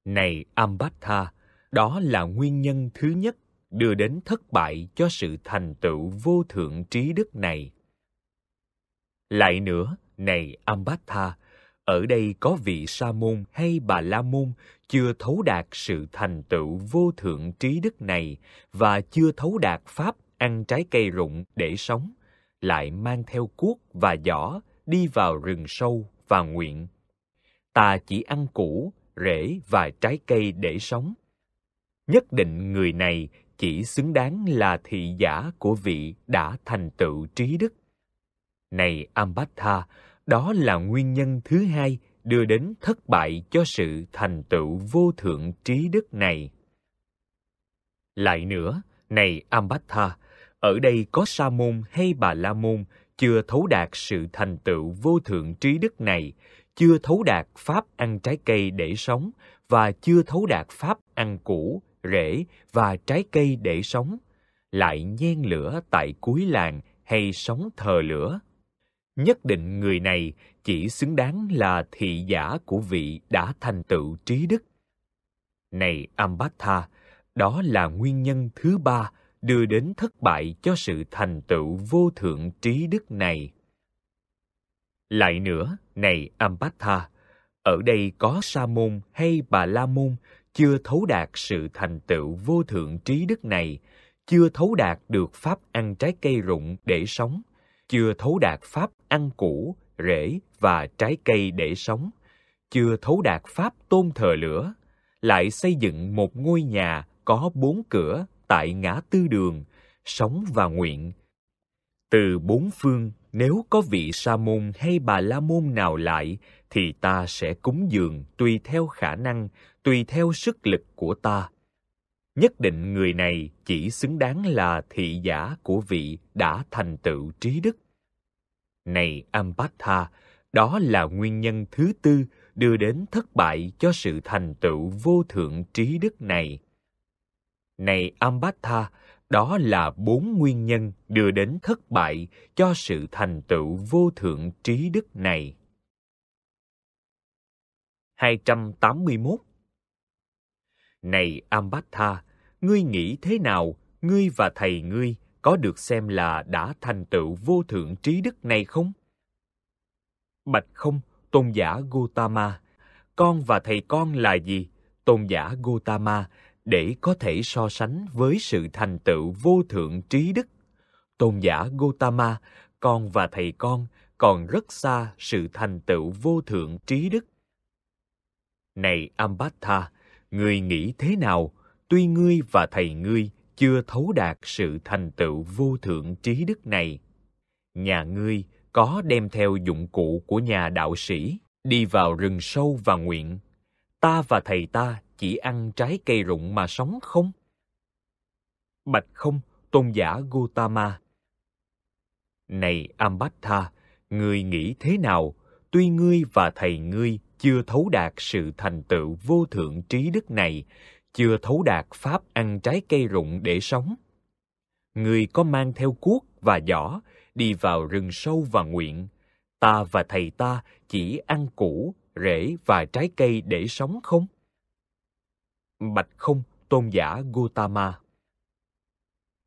này ambatha đó là nguyên nhân thứ nhất đưa đến thất bại cho sự thành tựu vô thượng trí đức này lại nữa này Ambatha, ở đây có vị sa môn hay bà la môn chưa thấu đạt sự thành tựu vô thượng trí đức này và chưa thấu đạt pháp ăn trái cây rụng để sống lại mang theo cuốc và giỏ đi vào rừng sâu và nguyện ta chỉ ăn củ rễ và trái cây để sống nhất định người này chỉ xứng đáng là thị giả của vị đã thành tựu trí đức này ambatha đó là nguyên nhân thứ hai đưa đến thất bại cho sự thành tựu vô thượng trí đức này lại nữa này ambatha ở đây có sa môn hay bà la môn chưa thấu đạt sự thành tựu vô thượng trí đức này chưa thấu đạt pháp ăn trái cây để sống và chưa thấu đạt pháp ăn củ rễ và trái cây để sống lại nhen lửa tại cuối làng hay sống thờ lửa nhất định người này chỉ xứng đáng là thị giả của vị đã thành tựu trí đức. Này Ambatha, đó là nguyên nhân thứ ba đưa đến thất bại cho sự thành tựu vô thượng trí đức này. Lại nữa, này Ambatha, ở đây có Sa môn hay Bà La môn chưa thấu đạt sự thành tựu vô thượng trí đức này, chưa thấu đạt được pháp ăn trái cây rụng để sống chưa thấu đạt pháp ăn củ, rễ và trái cây để sống, chưa thấu đạt pháp tôn thờ lửa, lại xây dựng một ngôi nhà có bốn cửa tại ngã tư đường, sống và nguyện. Từ bốn phương, nếu có vị sa môn hay bà la môn nào lại, thì ta sẽ cúng dường tùy theo khả năng, tùy theo sức lực của ta nhất định người này chỉ xứng đáng là thị giả của vị đã thành tựu trí đức. Này Ampatha, đó là nguyên nhân thứ tư đưa đến thất bại cho sự thành tựu vô thượng trí đức này. Này Ambatha, đó là bốn nguyên nhân đưa đến thất bại cho sự thành tựu vô thượng trí đức này. 281 Này Ambatha, ngươi nghĩ thế nào, ngươi và thầy ngươi có được xem là đã thành tựu vô thượng trí đức này không? Bạch không, tôn giả Gautama. con và thầy con là gì? Tôn giả Gautama? để có thể so sánh với sự thành tựu vô thượng trí đức. Tôn giả Gautama, con và thầy con còn rất xa sự thành tựu vô thượng trí đức. Này Ambatha, người nghĩ thế nào? tuy ngươi và thầy ngươi chưa thấu đạt sự thành tựu vô thượng trí đức này nhà ngươi có đem theo dụng cụ của nhà đạo sĩ đi vào rừng sâu và nguyện ta và thầy ta chỉ ăn trái cây rụng mà sống không bạch không tôn giả gotama này ambatha ngươi nghĩ thế nào tuy ngươi và thầy ngươi chưa thấu đạt sự thành tựu vô thượng trí đức này chưa thấu đạt pháp ăn trái cây rụng để sống người có mang theo cuốc và giỏ đi vào rừng sâu và nguyện ta và thầy ta chỉ ăn củ rễ và trái cây để sống không bạch không tôn giả Gautama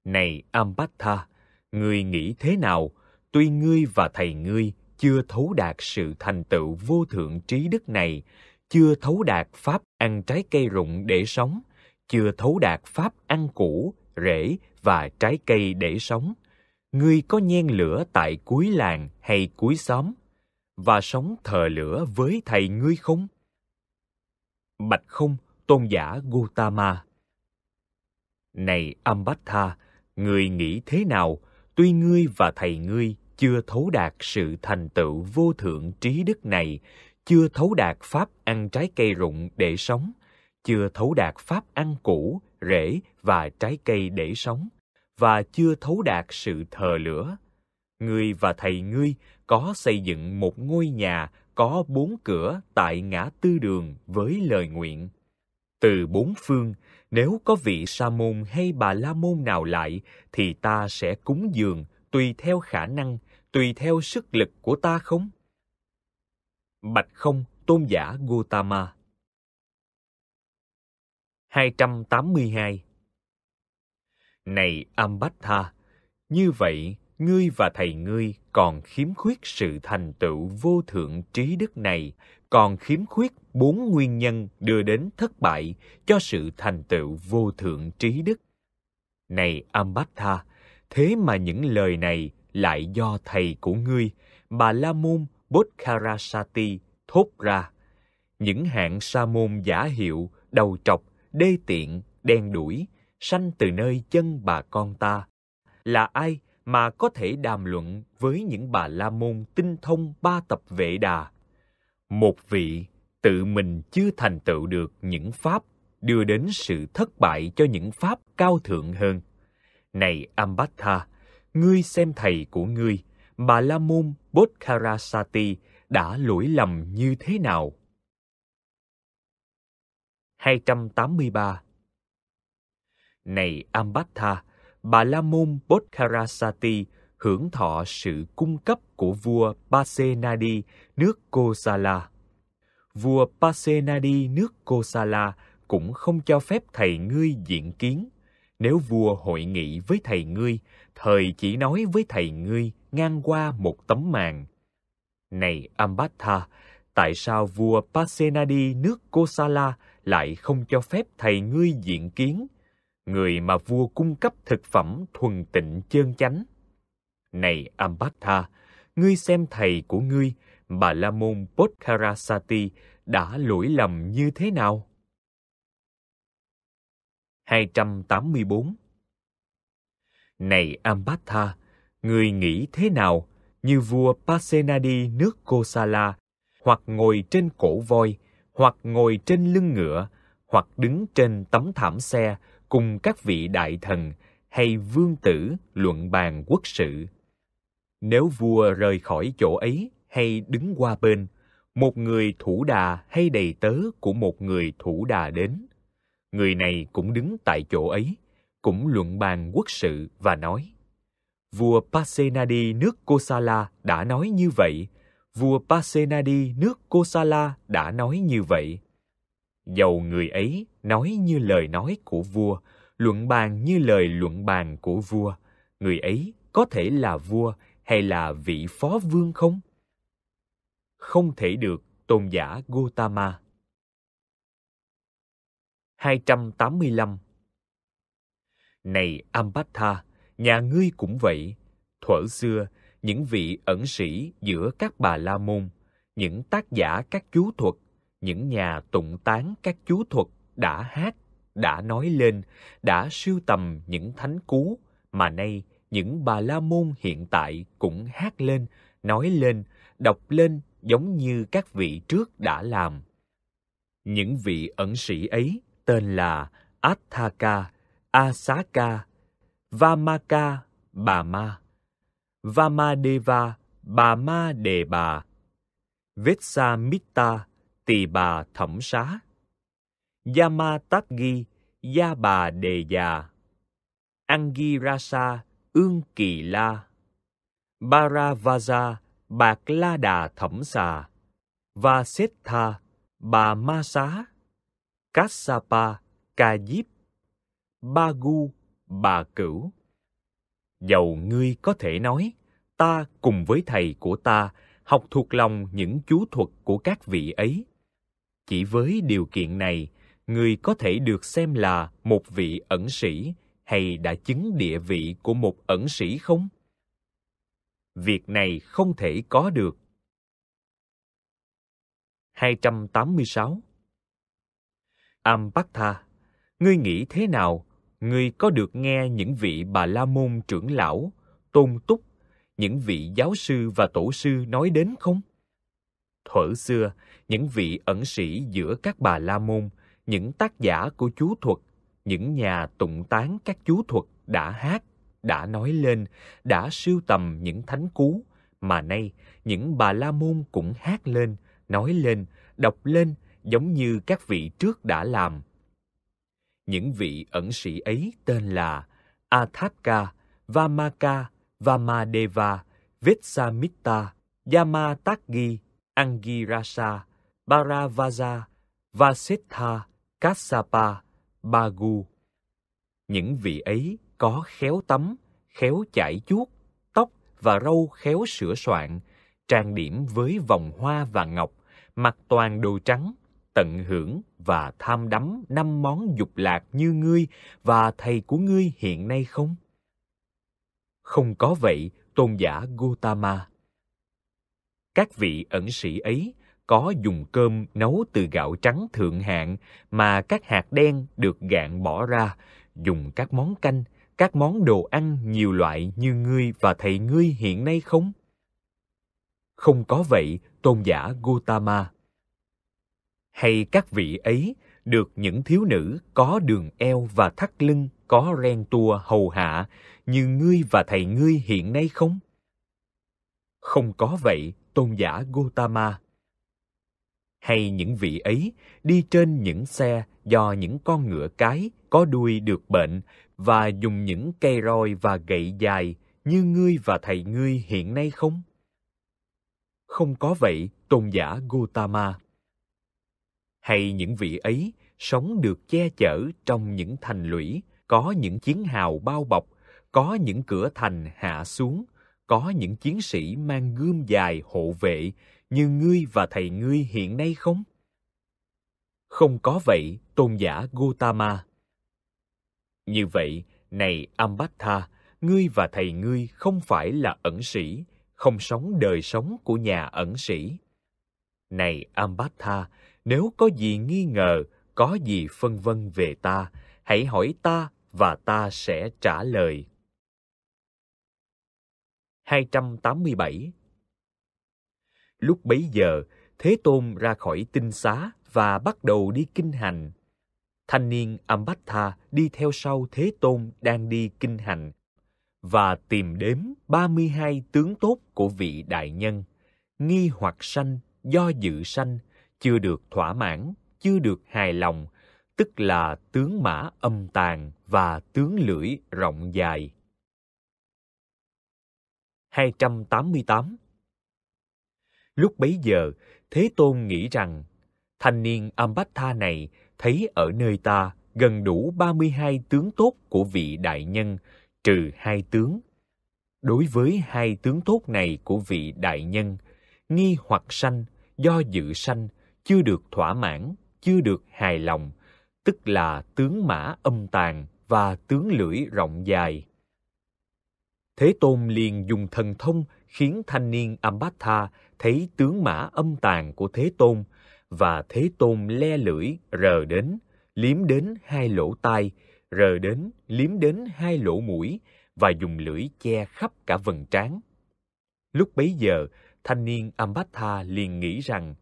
này ambatha ngươi nghĩ thế nào tuy ngươi và thầy ngươi chưa thấu đạt sự thành tựu vô thượng trí đức này chưa thấu đạt pháp ăn trái cây rụng để sống, chưa thấu đạt pháp ăn củ, rễ và trái cây để sống. Ngươi có nhen lửa tại cuối làng hay cuối xóm, và sống thờ lửa với thầy ngươi không? Bạch không, tôn giả Gautama. Này Ambatha, ngươi nghĩ thế nào, tuy ngươi và thầy ngươi chưa thấu đạt sự thành tựu vô thượng trí đức này, chưa thấu đạt pháp ăn trái cây rụng để sống, chưa thấu đạt pháp ăn củ, rễ và trái cây để sống, và chưa thấu đạt sự thờ lửa. Ngươi và thầy ngươi có xây dựng một ngôi nhà có bốn cửa tại ngã tư đường với lời nguyện. Từ bốn phương, nếu có vị sa môn hay bà la môn nào lại, thì ta sẽ cúng dường tùy theo khả năng, tùy theo sức lực của ta không? Bạch Không Tôn giả Gautama 282 Này Ambatha, như vậy ngươi và thầy ngươi còn khiếm khuyết sự thành tựu vô thượng trí đức này, còn khiếm khuyết bốn nguyên nhân đưa đến thất bại cho sự thành tựu vô thượng trí đức. Này Ambatha, thế mà những lời này lại do thầy của ngươi, Bà La Môn Bodhkarasati thốt ra, những hạng sa môn giả hiệu, đầu trọc, đê tiện, đen đuổi, sanh từ nơi chân bà con ta. Là ai mà có thể đàm luận với những bà la môn tinh thông ba tập vệ đà? Một vị tự mình chưa thành tựu được những pháp đưa đến sự thất bại cho những pháp cao thượng hơn. Này Ambatha, ngươi xem thầy của ngươi bà La Môn Bodhkarasati đã lỗi lầm như thế nào? 283 Này Ambatha, bà La Môn Bodhkarasati hưởng thọ sự cung cấp của vua Pasenadi nước Kosala. Vua Pasenadi nước Kosala cũng không cho phép thầy ngươi diện kiến. Nếu vua hội nghị với thầy ngươi, thời chỉ nói với thầy ngươi ngang qua một tấm màn. Này Ambatha, tại sao vua Pasenadi nước Kosala lại không cho phép thầy ngươi diện kiến, người mà vua cung cấp thực phẩm thuần tịnh chân chánh? Này Ambatha, ngươi xem thầy của ngươi, Bà La Môn Bodhkarasati đã lỗi lầm như thế nào? 284 Này Ambatha, người nghĩ thế nào như vua Pasenadi nước Kosala, hoặc ngồi trên cổ voi, hoặc ngồi trên lưng ngựa, hoặc đứng trên tấm thảm xe cùng các vị đại thần hay vương tử luận bàn quốc sự. Nếu vua rời khỏi chỗ ấy hay đứng qua bên, một người thủ đà hay đầy tớ của một người thủ đà đến. Người này cũng đứng tại chỗ ấy, cũng luận bàn quốc sự và nói Vua Pasenadi nước Kosala đã nói như vậy. Vua Pasenadi nước Kosala đã nói như vậy. Dầu người ấy nói như lời nói của vua, luận bàn như lời luận bàn của vua, người ấy có thể là vua hay là vị phó vương không? Không thể được, tôn giả Gotama. 285 Này Ambatha, nhà ngươi cũng vậy. Thuở xưa, những vị ẩn sĩ giữa các bà la môn, những tác giả các chú thuật, những nhà tụng tán các chú thuật đã hát, đã nói lên, đã sưu tầm những thánh cú mà nay những bà la môn hiện tại cũng hát lên, nói lên, đọc lên giống như các vị trước đã làm. Những vị ẩn sĩ ấy tên là Athaka, Asaka, Vamaka, bà ma. Vamadeva, bà ma đề bà. Vetsamita, tỳ bà thẩm xá. Yamatagi, gia bà đề già. Angirasa, ương kỳ la. Baravaja, bạc la đà thẩm xà. Và bà ma xá. Kassapa, Kajip, Bagu, bà cửu dầu ngươi có thể nói ta cùng với thầy của ta học thuộc lòng những chú thuật của các vị ấy chỉ với điều kiện này người có thể được xem là một vị ẩn sĩ hay đã chứng địa vị của một ẩn sĩ không việc này không thể có được 286 Ampatha, ngươi nghĩ thế nào ngươi có được nghe những vị bà la môn trưởng lão tôn túc những vị giáo sư và tổ sư nói đến không thuở xưa những vị ẩn sĩ giữa các bà la môn những tác giả của chú thuật những nhà tụng tán các chú thuật đã hát đã nói lên đã sưu tầm những thánh cú mà nay những bà la môn cũng hát lên nói lên đọc lên giống như các vị trước đã làm những vị ẩn sĩ ấy tên là Athatka, Vamaka, Vamadeva, Vetsamitta, Yamatagi, Angirasa, Paravaja, vasitha, Kassapa, Bagu. Những vị ấy có khéo tắm, khéo chải chuốt, tóc và râu khéo sửa soạn, trang điểm với vòng hoa và ngọc, mặc toàn đồ trắng, tận hưởng và tham đắm năm món dục lạc như ngươi và thầy của ngươi hiện nay không? Không có vậy, tôn giả Gautama. Các vị ẩn sĩ ấy có dùng cơm nấu từ gạo trắng thượng hạng mà các hạt đen được gạn bỏ ra, dùng các món canh, các món đồ ăn nhiều loại như ngươi và thầy ngươi hiện nay không? Không có vậy, tôn giả Gautama hay các vị ấy được những thiếu nữ có đường eo và thắt lưng có ren tua hầu hạ như ngươi và thầy ngươi hiện nay không? Không có vậy, tôn giả Gotama. Hay những vị ấy đi trên những xe do những con ngựa cái có đuôi được bệnh và dùng những cây roi và gậy dài như ngươi và thầy ngươi hiện nay không? Không có vậy, tôn giả Gotama hay những vị ấy sống được che chở trong những thành lũy có những chiến hào bao bọc có những cửa thành hạ xuống có những chiến sĩ mang gươm dài hộ vệ như ngươi và thầy ngươi hiện nay không không có vậy tôn giả gotama như vậy này ambatha ngươi và thầy ngươi không phải là ẩn sĩ không sống đời sống của nhà ẩn sĩ này ambatha nếu có gì nghi ngờ, có gì phân vân về ta, hãy hỏi ta và ta sẽ trả lời. 287 Lúc bấy giờ, Thế Tôn ra khỏi tinh xá và bắt đầu đi kinh hành. Thanh niên Ambatha đi theo sau Thế Tôn đang đi kinh hành và tìm đếm 32 tướng tốt của vị đại nhân, nghi hoặc sanh, do dự sanh, chưa được thỏa mãn, chưa được hài lòng, tức là tướng mã âm tàn và tướng lưỡi rộng dài. 288 Lúc bấy giờ, Thế Tôn nghĩ rằng, thanh niên Ambatha này thấy ở nơi ta gần đủ 32 tướng tốt của vị đại nhân, trừ hai tướng. Đối với hai tướng tốt này của vị đại nhân, nghi hoặc sanh, do dự sanh, chưa được thỏa mãn, chưa được hài lòng, tức là tướng mã âm tàn và tướng lưỡi rộng dài. Thế Tôn liền dùng thần thông khiến thanh niên Ambatha thấy tướng mã âm tàn của Thế Tôn và Thế Tôn le lưỡi rờ đến, liếm đến hai lỗ tai, rờ đến, liếm đến hai lỗ mũi và dùng lưỡi che khắp cả vầng trán. Lúc bấy giờ, thanh niên Ambatha liền nghĩ rằng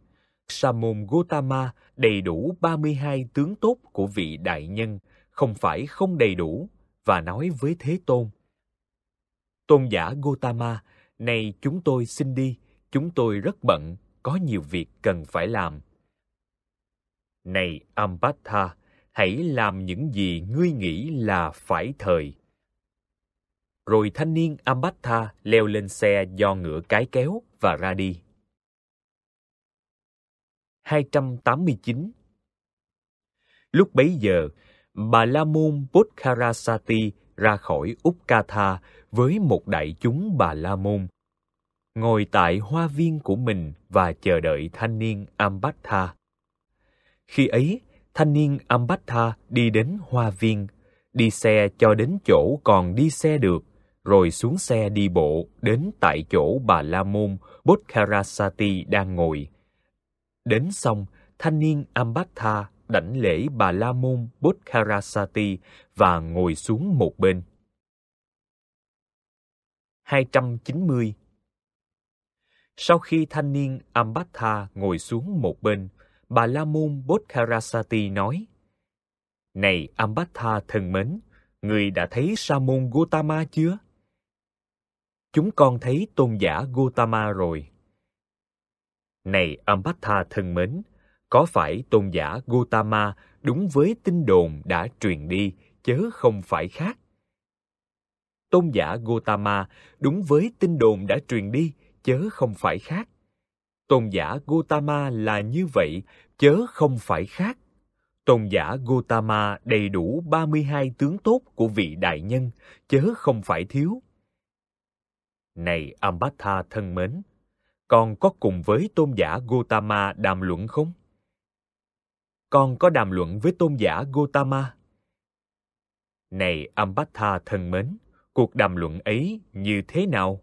Sa môn Gotama đầy đủ 32 tướng tốt của vị đại nhân, không phải không đầy đủ, và nói với Thế Tôn. Tôn giả Gotama, nay chúng tôi xin đi, chúng tôi rất bận, có nhiều việc cần phải làm. Này Ambatha, hãy làm những gì ngươi nghĩ là phải thời. Rồi thanh niên Ambatha leo lên xe do ngựa cái kéo và ra đi. 289. Lúc bấy giờ, Bà La Môn Bodhkarasati ra khỏi Upkatha với một đại chúng Bà La Môn, ngồi tại hoa viên của mình và chờ đợi thanh niên Ambatha. Khi ấy, thanh niên Ambatha đi đến hoa viên, đi xe cho đến chỗ còn đi xe được, rồi xuống xe đi bộ đến tại chỗ bà La Môn Bodhkarasati đang ngồi Đến xong, thanh niên Ambatha đảnh lễ bà La Môn Bodhkarasati và ngồi xuống một bên. 290 Sau khi thanh niên Ambatha ngồi xuống một bên, bà La Môn Bodhkarasati nói: "Này Ambatha thân mến, người đã thấy Sa môn Gotama chưa?" Chúng con thấy tôn giả Gotama rồi. Này Ambatha thân mến, có phải tôn giả Gautama đúng với tin đồn đã truyền đi chớ không phải khác? Tôn giả Gautama đúng với tin đồn đã truyền đi chớ không phải khác. Tôn giả Gautama là như vậy chớ không phải khác. Tôn giả Gautama đầy đủ 32 tướng tốt của vị đại nhân, chớ không phải thiếu. Này Ambatha thân mến, con có cùng với tôn giả Gotama đàm luận không? Con có đàm luận với tôn giả Gotama. Này Ambatha thân mến, cuộc đàm luận ấy như thế nào?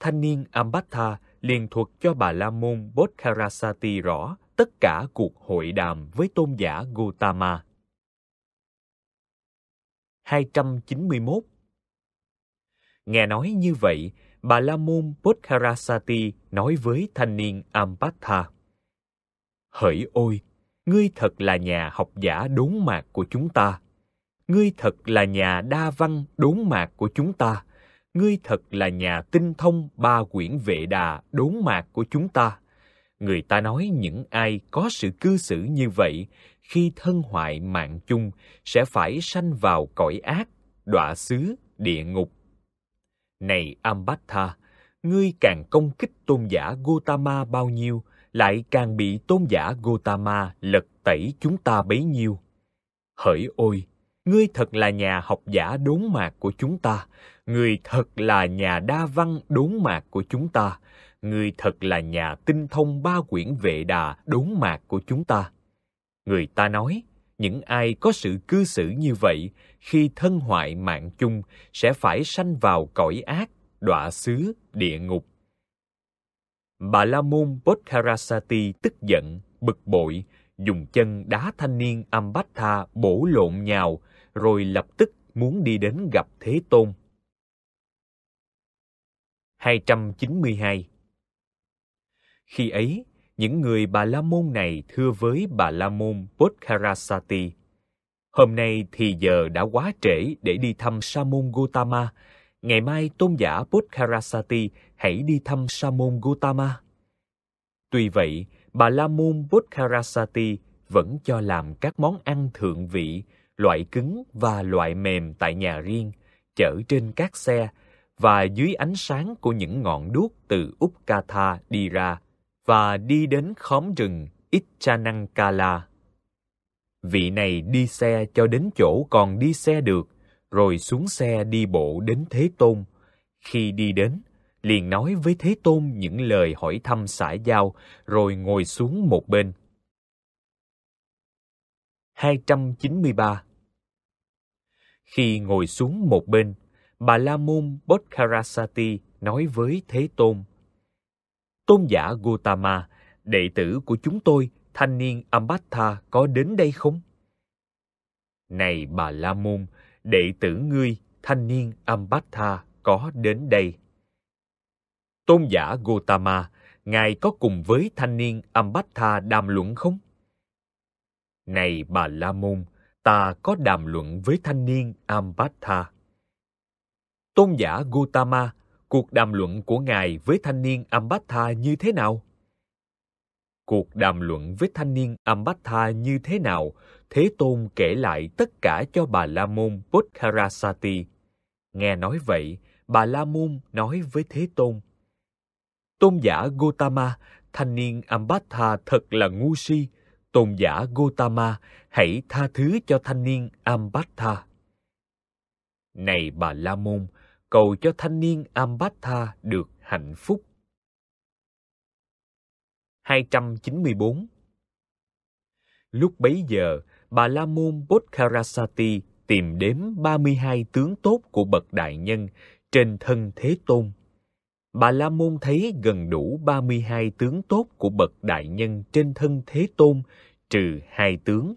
Thanh niên Ambatha liền thuật cho bà La Môn Bodhkarasati rõ tất cả cuộc hội đàm với tôn giả Gotama. 291 Nghe nói như vậy, bà La Môn Podkharasati nói với thanh niên Ampatha. Hỡi ôi, ngươi thật là nhà học giả đốn mạc của chúng ta. Ngươi thật là nhà đa văn đốn mạc của chúng ta. Ngươi thật là nhà tinh thông ba quyển vệ đà đốn mạc của chúng ta. Người ta nói những ai có sự cư xử như vậy khi thân hoại mạng chung sẽ phải sanh vào cõi ác, đọa xứ, địa ngục này Ambatha, ngươi càng công kích tôn giả Gotama bao nhiêu, lại càng bị tôn giả Gotama lật tẩy chúng ta bấy nhiêu. Hỡi ôi, ngươi thật là nhà học giả đốn mạc của chúng ta, ngươi thật là nhà đa văn đốn mạc của chúng ta, ngươi thật là nhà tinh thông ba quyển vệ đà đốn mạc của chúng ta. Người ta nói, những ai có sự cư xử như vậy khi thân hoại mạng chung sẽ phải sanh vào cõi ác, đọa xứ, địa ngục. Bà La Môn Bodhkarasati tức giận, bực bội, dùng chân đá thanh niên Ambatha bổ lộn nhào, rồi lập tức muốn đi đến gặp Thế Tôn. 292 Khi ấy, những người Bà La Môn này thưa với Bà La Môn Bodhkarasati – Hôm nay thì giờ đã quá trễ để đi thăm Sa Gautama. Ngày mai tôn giả Bodhkarasati hãy đi thăm Sa Gautama. Tuy vậy, Bà La Môn Bodhkarasati vẫn cho làm các món ăn thượng vị, loại cứng và loại mềm tại nhà riêng, chở trên các xe và dưới ánh sáng của những ngọn đuốc từ Upkatha đi ra và đi đến khóm rừng Ichanankala vị này đi xe cho đến chỗ còn đi xe được, rồi xuống xe đi bộ đến Thế Tôn. Khi đi đến, liền nói với Thế Tôn những lời hỏi thăm xã giao, rồi ngồi xuống một bên. 293 Khi ngồi xuống một bên, Bà La Môn Bodhkarasati nói với Thế Tôn: Tôn giả Gautama, đệ tử của chúng tôi thanh niên Ambatha có đến đây không? Này bà La Môn, đệ tử ngươi, thanh niên Ambatha có đến đây. Tôn giả Gotama, ngài có cùng với thanh niên Ambatha đàm luận không? Này bà La Môn, ta có đàm luận với thanh niên Ambatha. Tôn giả Gotama, cuộc đàm luận của ngài với thanh niên Ambatha như thế nào? cuộc đàm luận với thanh niên Ambatha như thế nào, Thế Tôn kể lại tất cả cho bà La Môn Bodhkarasati. Nghe nói vậy, bà La Môn nói với Thế Tôn: Tôn giả Gotama, thanh niên Ambatha thật là ngu si. Tôn giả Gotama, hãy tha thứ cho thanh niên Ambatha. Này bà La Môn, cầu cho thanh niên Ambatha được hạnh phúc 294. Lúc bấy giờ, bà La Môn Bodhkarasati tìm đếm 32 tướng tốt của bậc đại nhân trên thân Thế Tôn. Bà La Môn thấy gần đủ 32 tướng tốt của bậc đại nhân trên thân Thế Tôn, trừ hai tướng.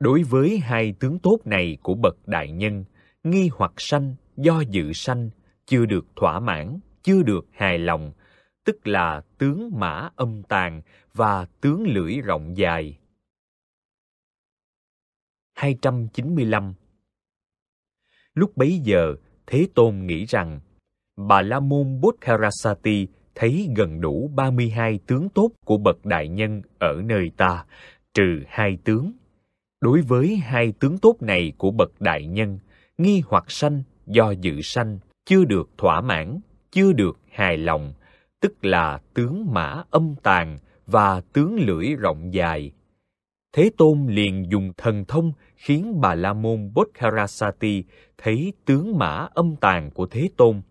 Đối với hai tướng tốt này của bậc đại nhân, nghi hoặc sanh, do dự sanh, chưa được thỏa mãn, chưa được hài lòng – tức là tướng mã âm tàn và tướng lưỡi rộng dài. 295 Lúc bấy giờ, Thế Tôn nghĩ rằng, Bà La Môn Bodhkarasati thấy gần đủ 32 tướng tốt của bậc đại nhân ở nơi ta, trừ hai tướng. Đối với hai tướng tốt này của bậc đại nhân, nghi hoặc sanh do dự sanh chưa được thỏa mãn, chưa được hài lòng, tức là tướng mã âm tàn và tướng lưỡi rộng dài. Thế Tôn liền dùng thần thông khiến Bà La Môn Bodhkarasati thấy tướng mã âm tàn của Thế Tôn.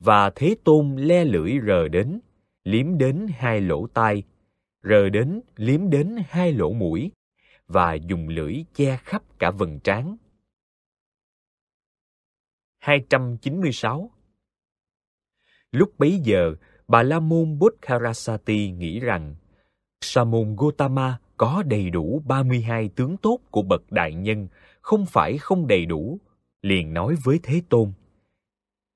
Và Thế Tôn le lưỡi rờ đến, liếm đến hai lỗ tai, rờ đến liếm đến hai lỗ mũi và dùng lưỡi che khắp cả vầng trán. 296 Lúc bấy giờ, Bà La Môn Budkarasati nghĩ rằng Sa môn Gotama có đầy đủ 32 tướng tốt của bậc đại nhân, không phải không đầy đủ, liền nói với Thế Tôn.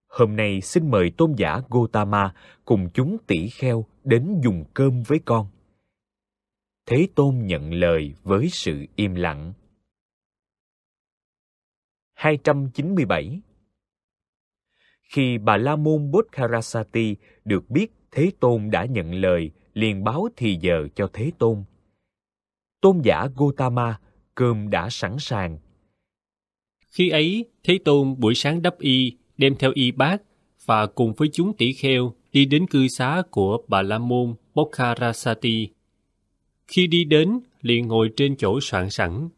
Hôm nay xin mời tôn giả Gotama cùng chúng tỷ kheo đến dùng cơm với con. Thế Tôn nhận lời với sự im lặng. 297 khi bà La Môn Bodhkarasati được biết Thế Tôn đã nhận lời, liền báo thì giờ cho Thế Tôn. Tôn giả Gotama, cơm đã sẵn sàng. Khi ấy, Thế Tôn buổi sáng đắp y, đem theo y bát và cùng với chúng tỷ kheo đi đến cư xá của bà La Môn Bodhkarasati. Khi đi đến, liền ngồi trên chỗ soạn sẵn.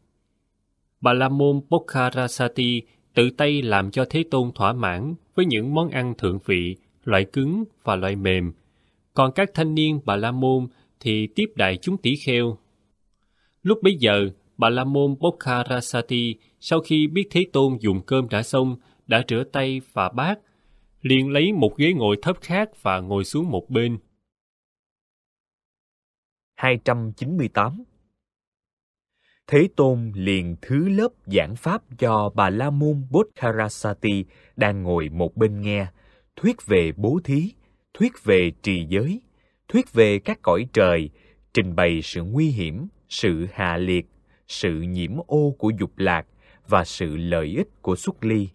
Bà La Môn Bodhkarasati tự tay làm cho Thế Tôn thỏa mãn với những món ăn thượng vị, loại cứng và loại mềm. Còn các thanh niên Bà La Môn thì tiếp đại chúng tỷ kheo. Lúc bấy giờ, Bà La Môn Bokharasati sau khi biết Thế Tôn dùng cơm đã xong, đã rửa tay và bát, liền lấy một ghế ngồi thấp khác và ngồi xuống một bên. 298 Thế Tôn liền thứ lớp giảng pháp cho bà La Môn Bodhkarasati đang ngồi một bên nghe, thuyết về bố thí, thuyết về trì giới, thuyết về các cõi trời, trình bày sự nguy hiểm, sự hạ liệt, sự nhiễm ô của dục lạc và sự lợi ích của xuất ly.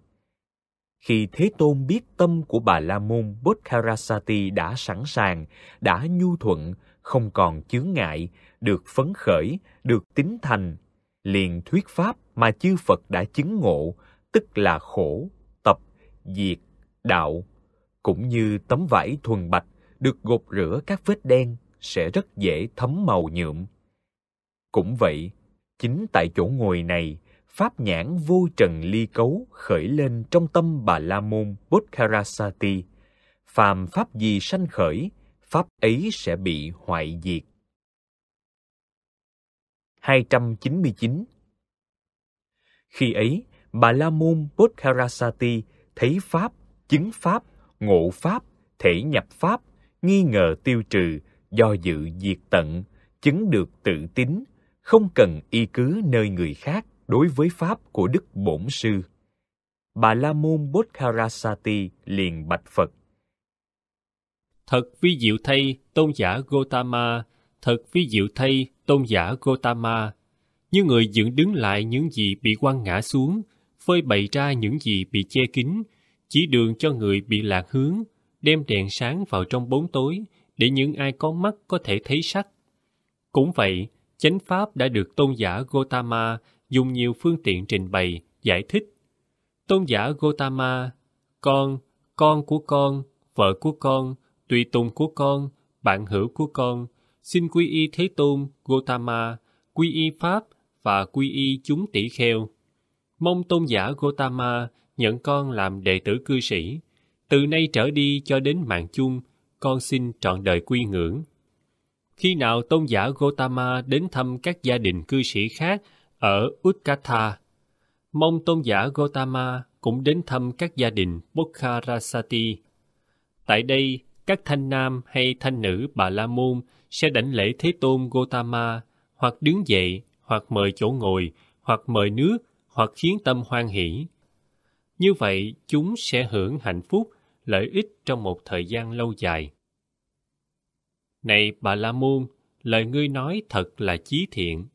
Khi Thế Tôn biết tâm của bà La Môn Bodhkarasati đã sẵn sàng, đã nhu thuận, không còn chướng ngại được phấn khởi, được tín thành, liền thuyết pháp mà chư Phật đã chứng ngộ, tức là khổ, tập, diệt, đạo, cũng như tấm vải thuần bạch được gột rửa các vết đen sẽ rất dễ thấm màu nhuộm. Cũng vậy, chính tại chỗ ngồi này, pháp nhãn vô trần ly cấu khởi lên trong tâm bà la môn bodhkarasati phàm pháp gì sanh khởi pháp ấy sẽ bị hoại diệt 299. Khi ấy, Bà La Môn Bodhkarasati thấy pháp, chứng pháp, ngộ pháp, thể nhập pháp, nghi ngờ tiêu trừ, do dự diệt tận, chứng được tự tín, không cần y cứ nơi người khác đối với pháp của đức bổn sư. Bà La Môn Bodhkarasati liền bạch Phật. Thật vi diệu thay, tôn giả Gotama, thật vi diệu thay, tôn giả Gotama, như người dựng đứng lại những gì bị quăng ngã xuống, phơi bày ra những gì bị che kín, chỉ đường cho người bị lạc hướng, đem đèn sáng vào trong bóng tối để những ai có mắt có thể thấy sắc. Cũng vậy, chánh pháp đã được tôn giả Gotama dùng nhiều phương tiện trình bày, giải thích. Tôn giả Gotama, con, con của con, vợ của con, tùy tùng của con, bạn hữu của con, xin quy y Thế Tôn, Gotama, quy y Pháp và quy y chúng tỷ kheo. Mong tôn giả Gotama nhận con làm đệ tử cư sĩ. Từ nay trở đi cho đến mạng chung, con xin trọn đời quy ngưỡng. Khi nào tôn giả Gotama đến thăm các gia đình cư sĩ khác ở Utkatha, mong tôn giả Gotama cũng đến thăm các gia đình Bokharasati. Tại đây, các thanh nam hay thanh nữ Bà La Môn sẽ đảnh lễ Thế Tôn Gotama, hoặc đứng dậy, hoặc mời chỗ ngồi, hoặc mời nước, hoặc khiến tâm hoan hỷ. Như vậy, chúng sẽ hưởng hạnh phúc, lợi ích trong một thời gian lâu dài. Này Bà La Môn, lời ngươi nói thật là chí thiện.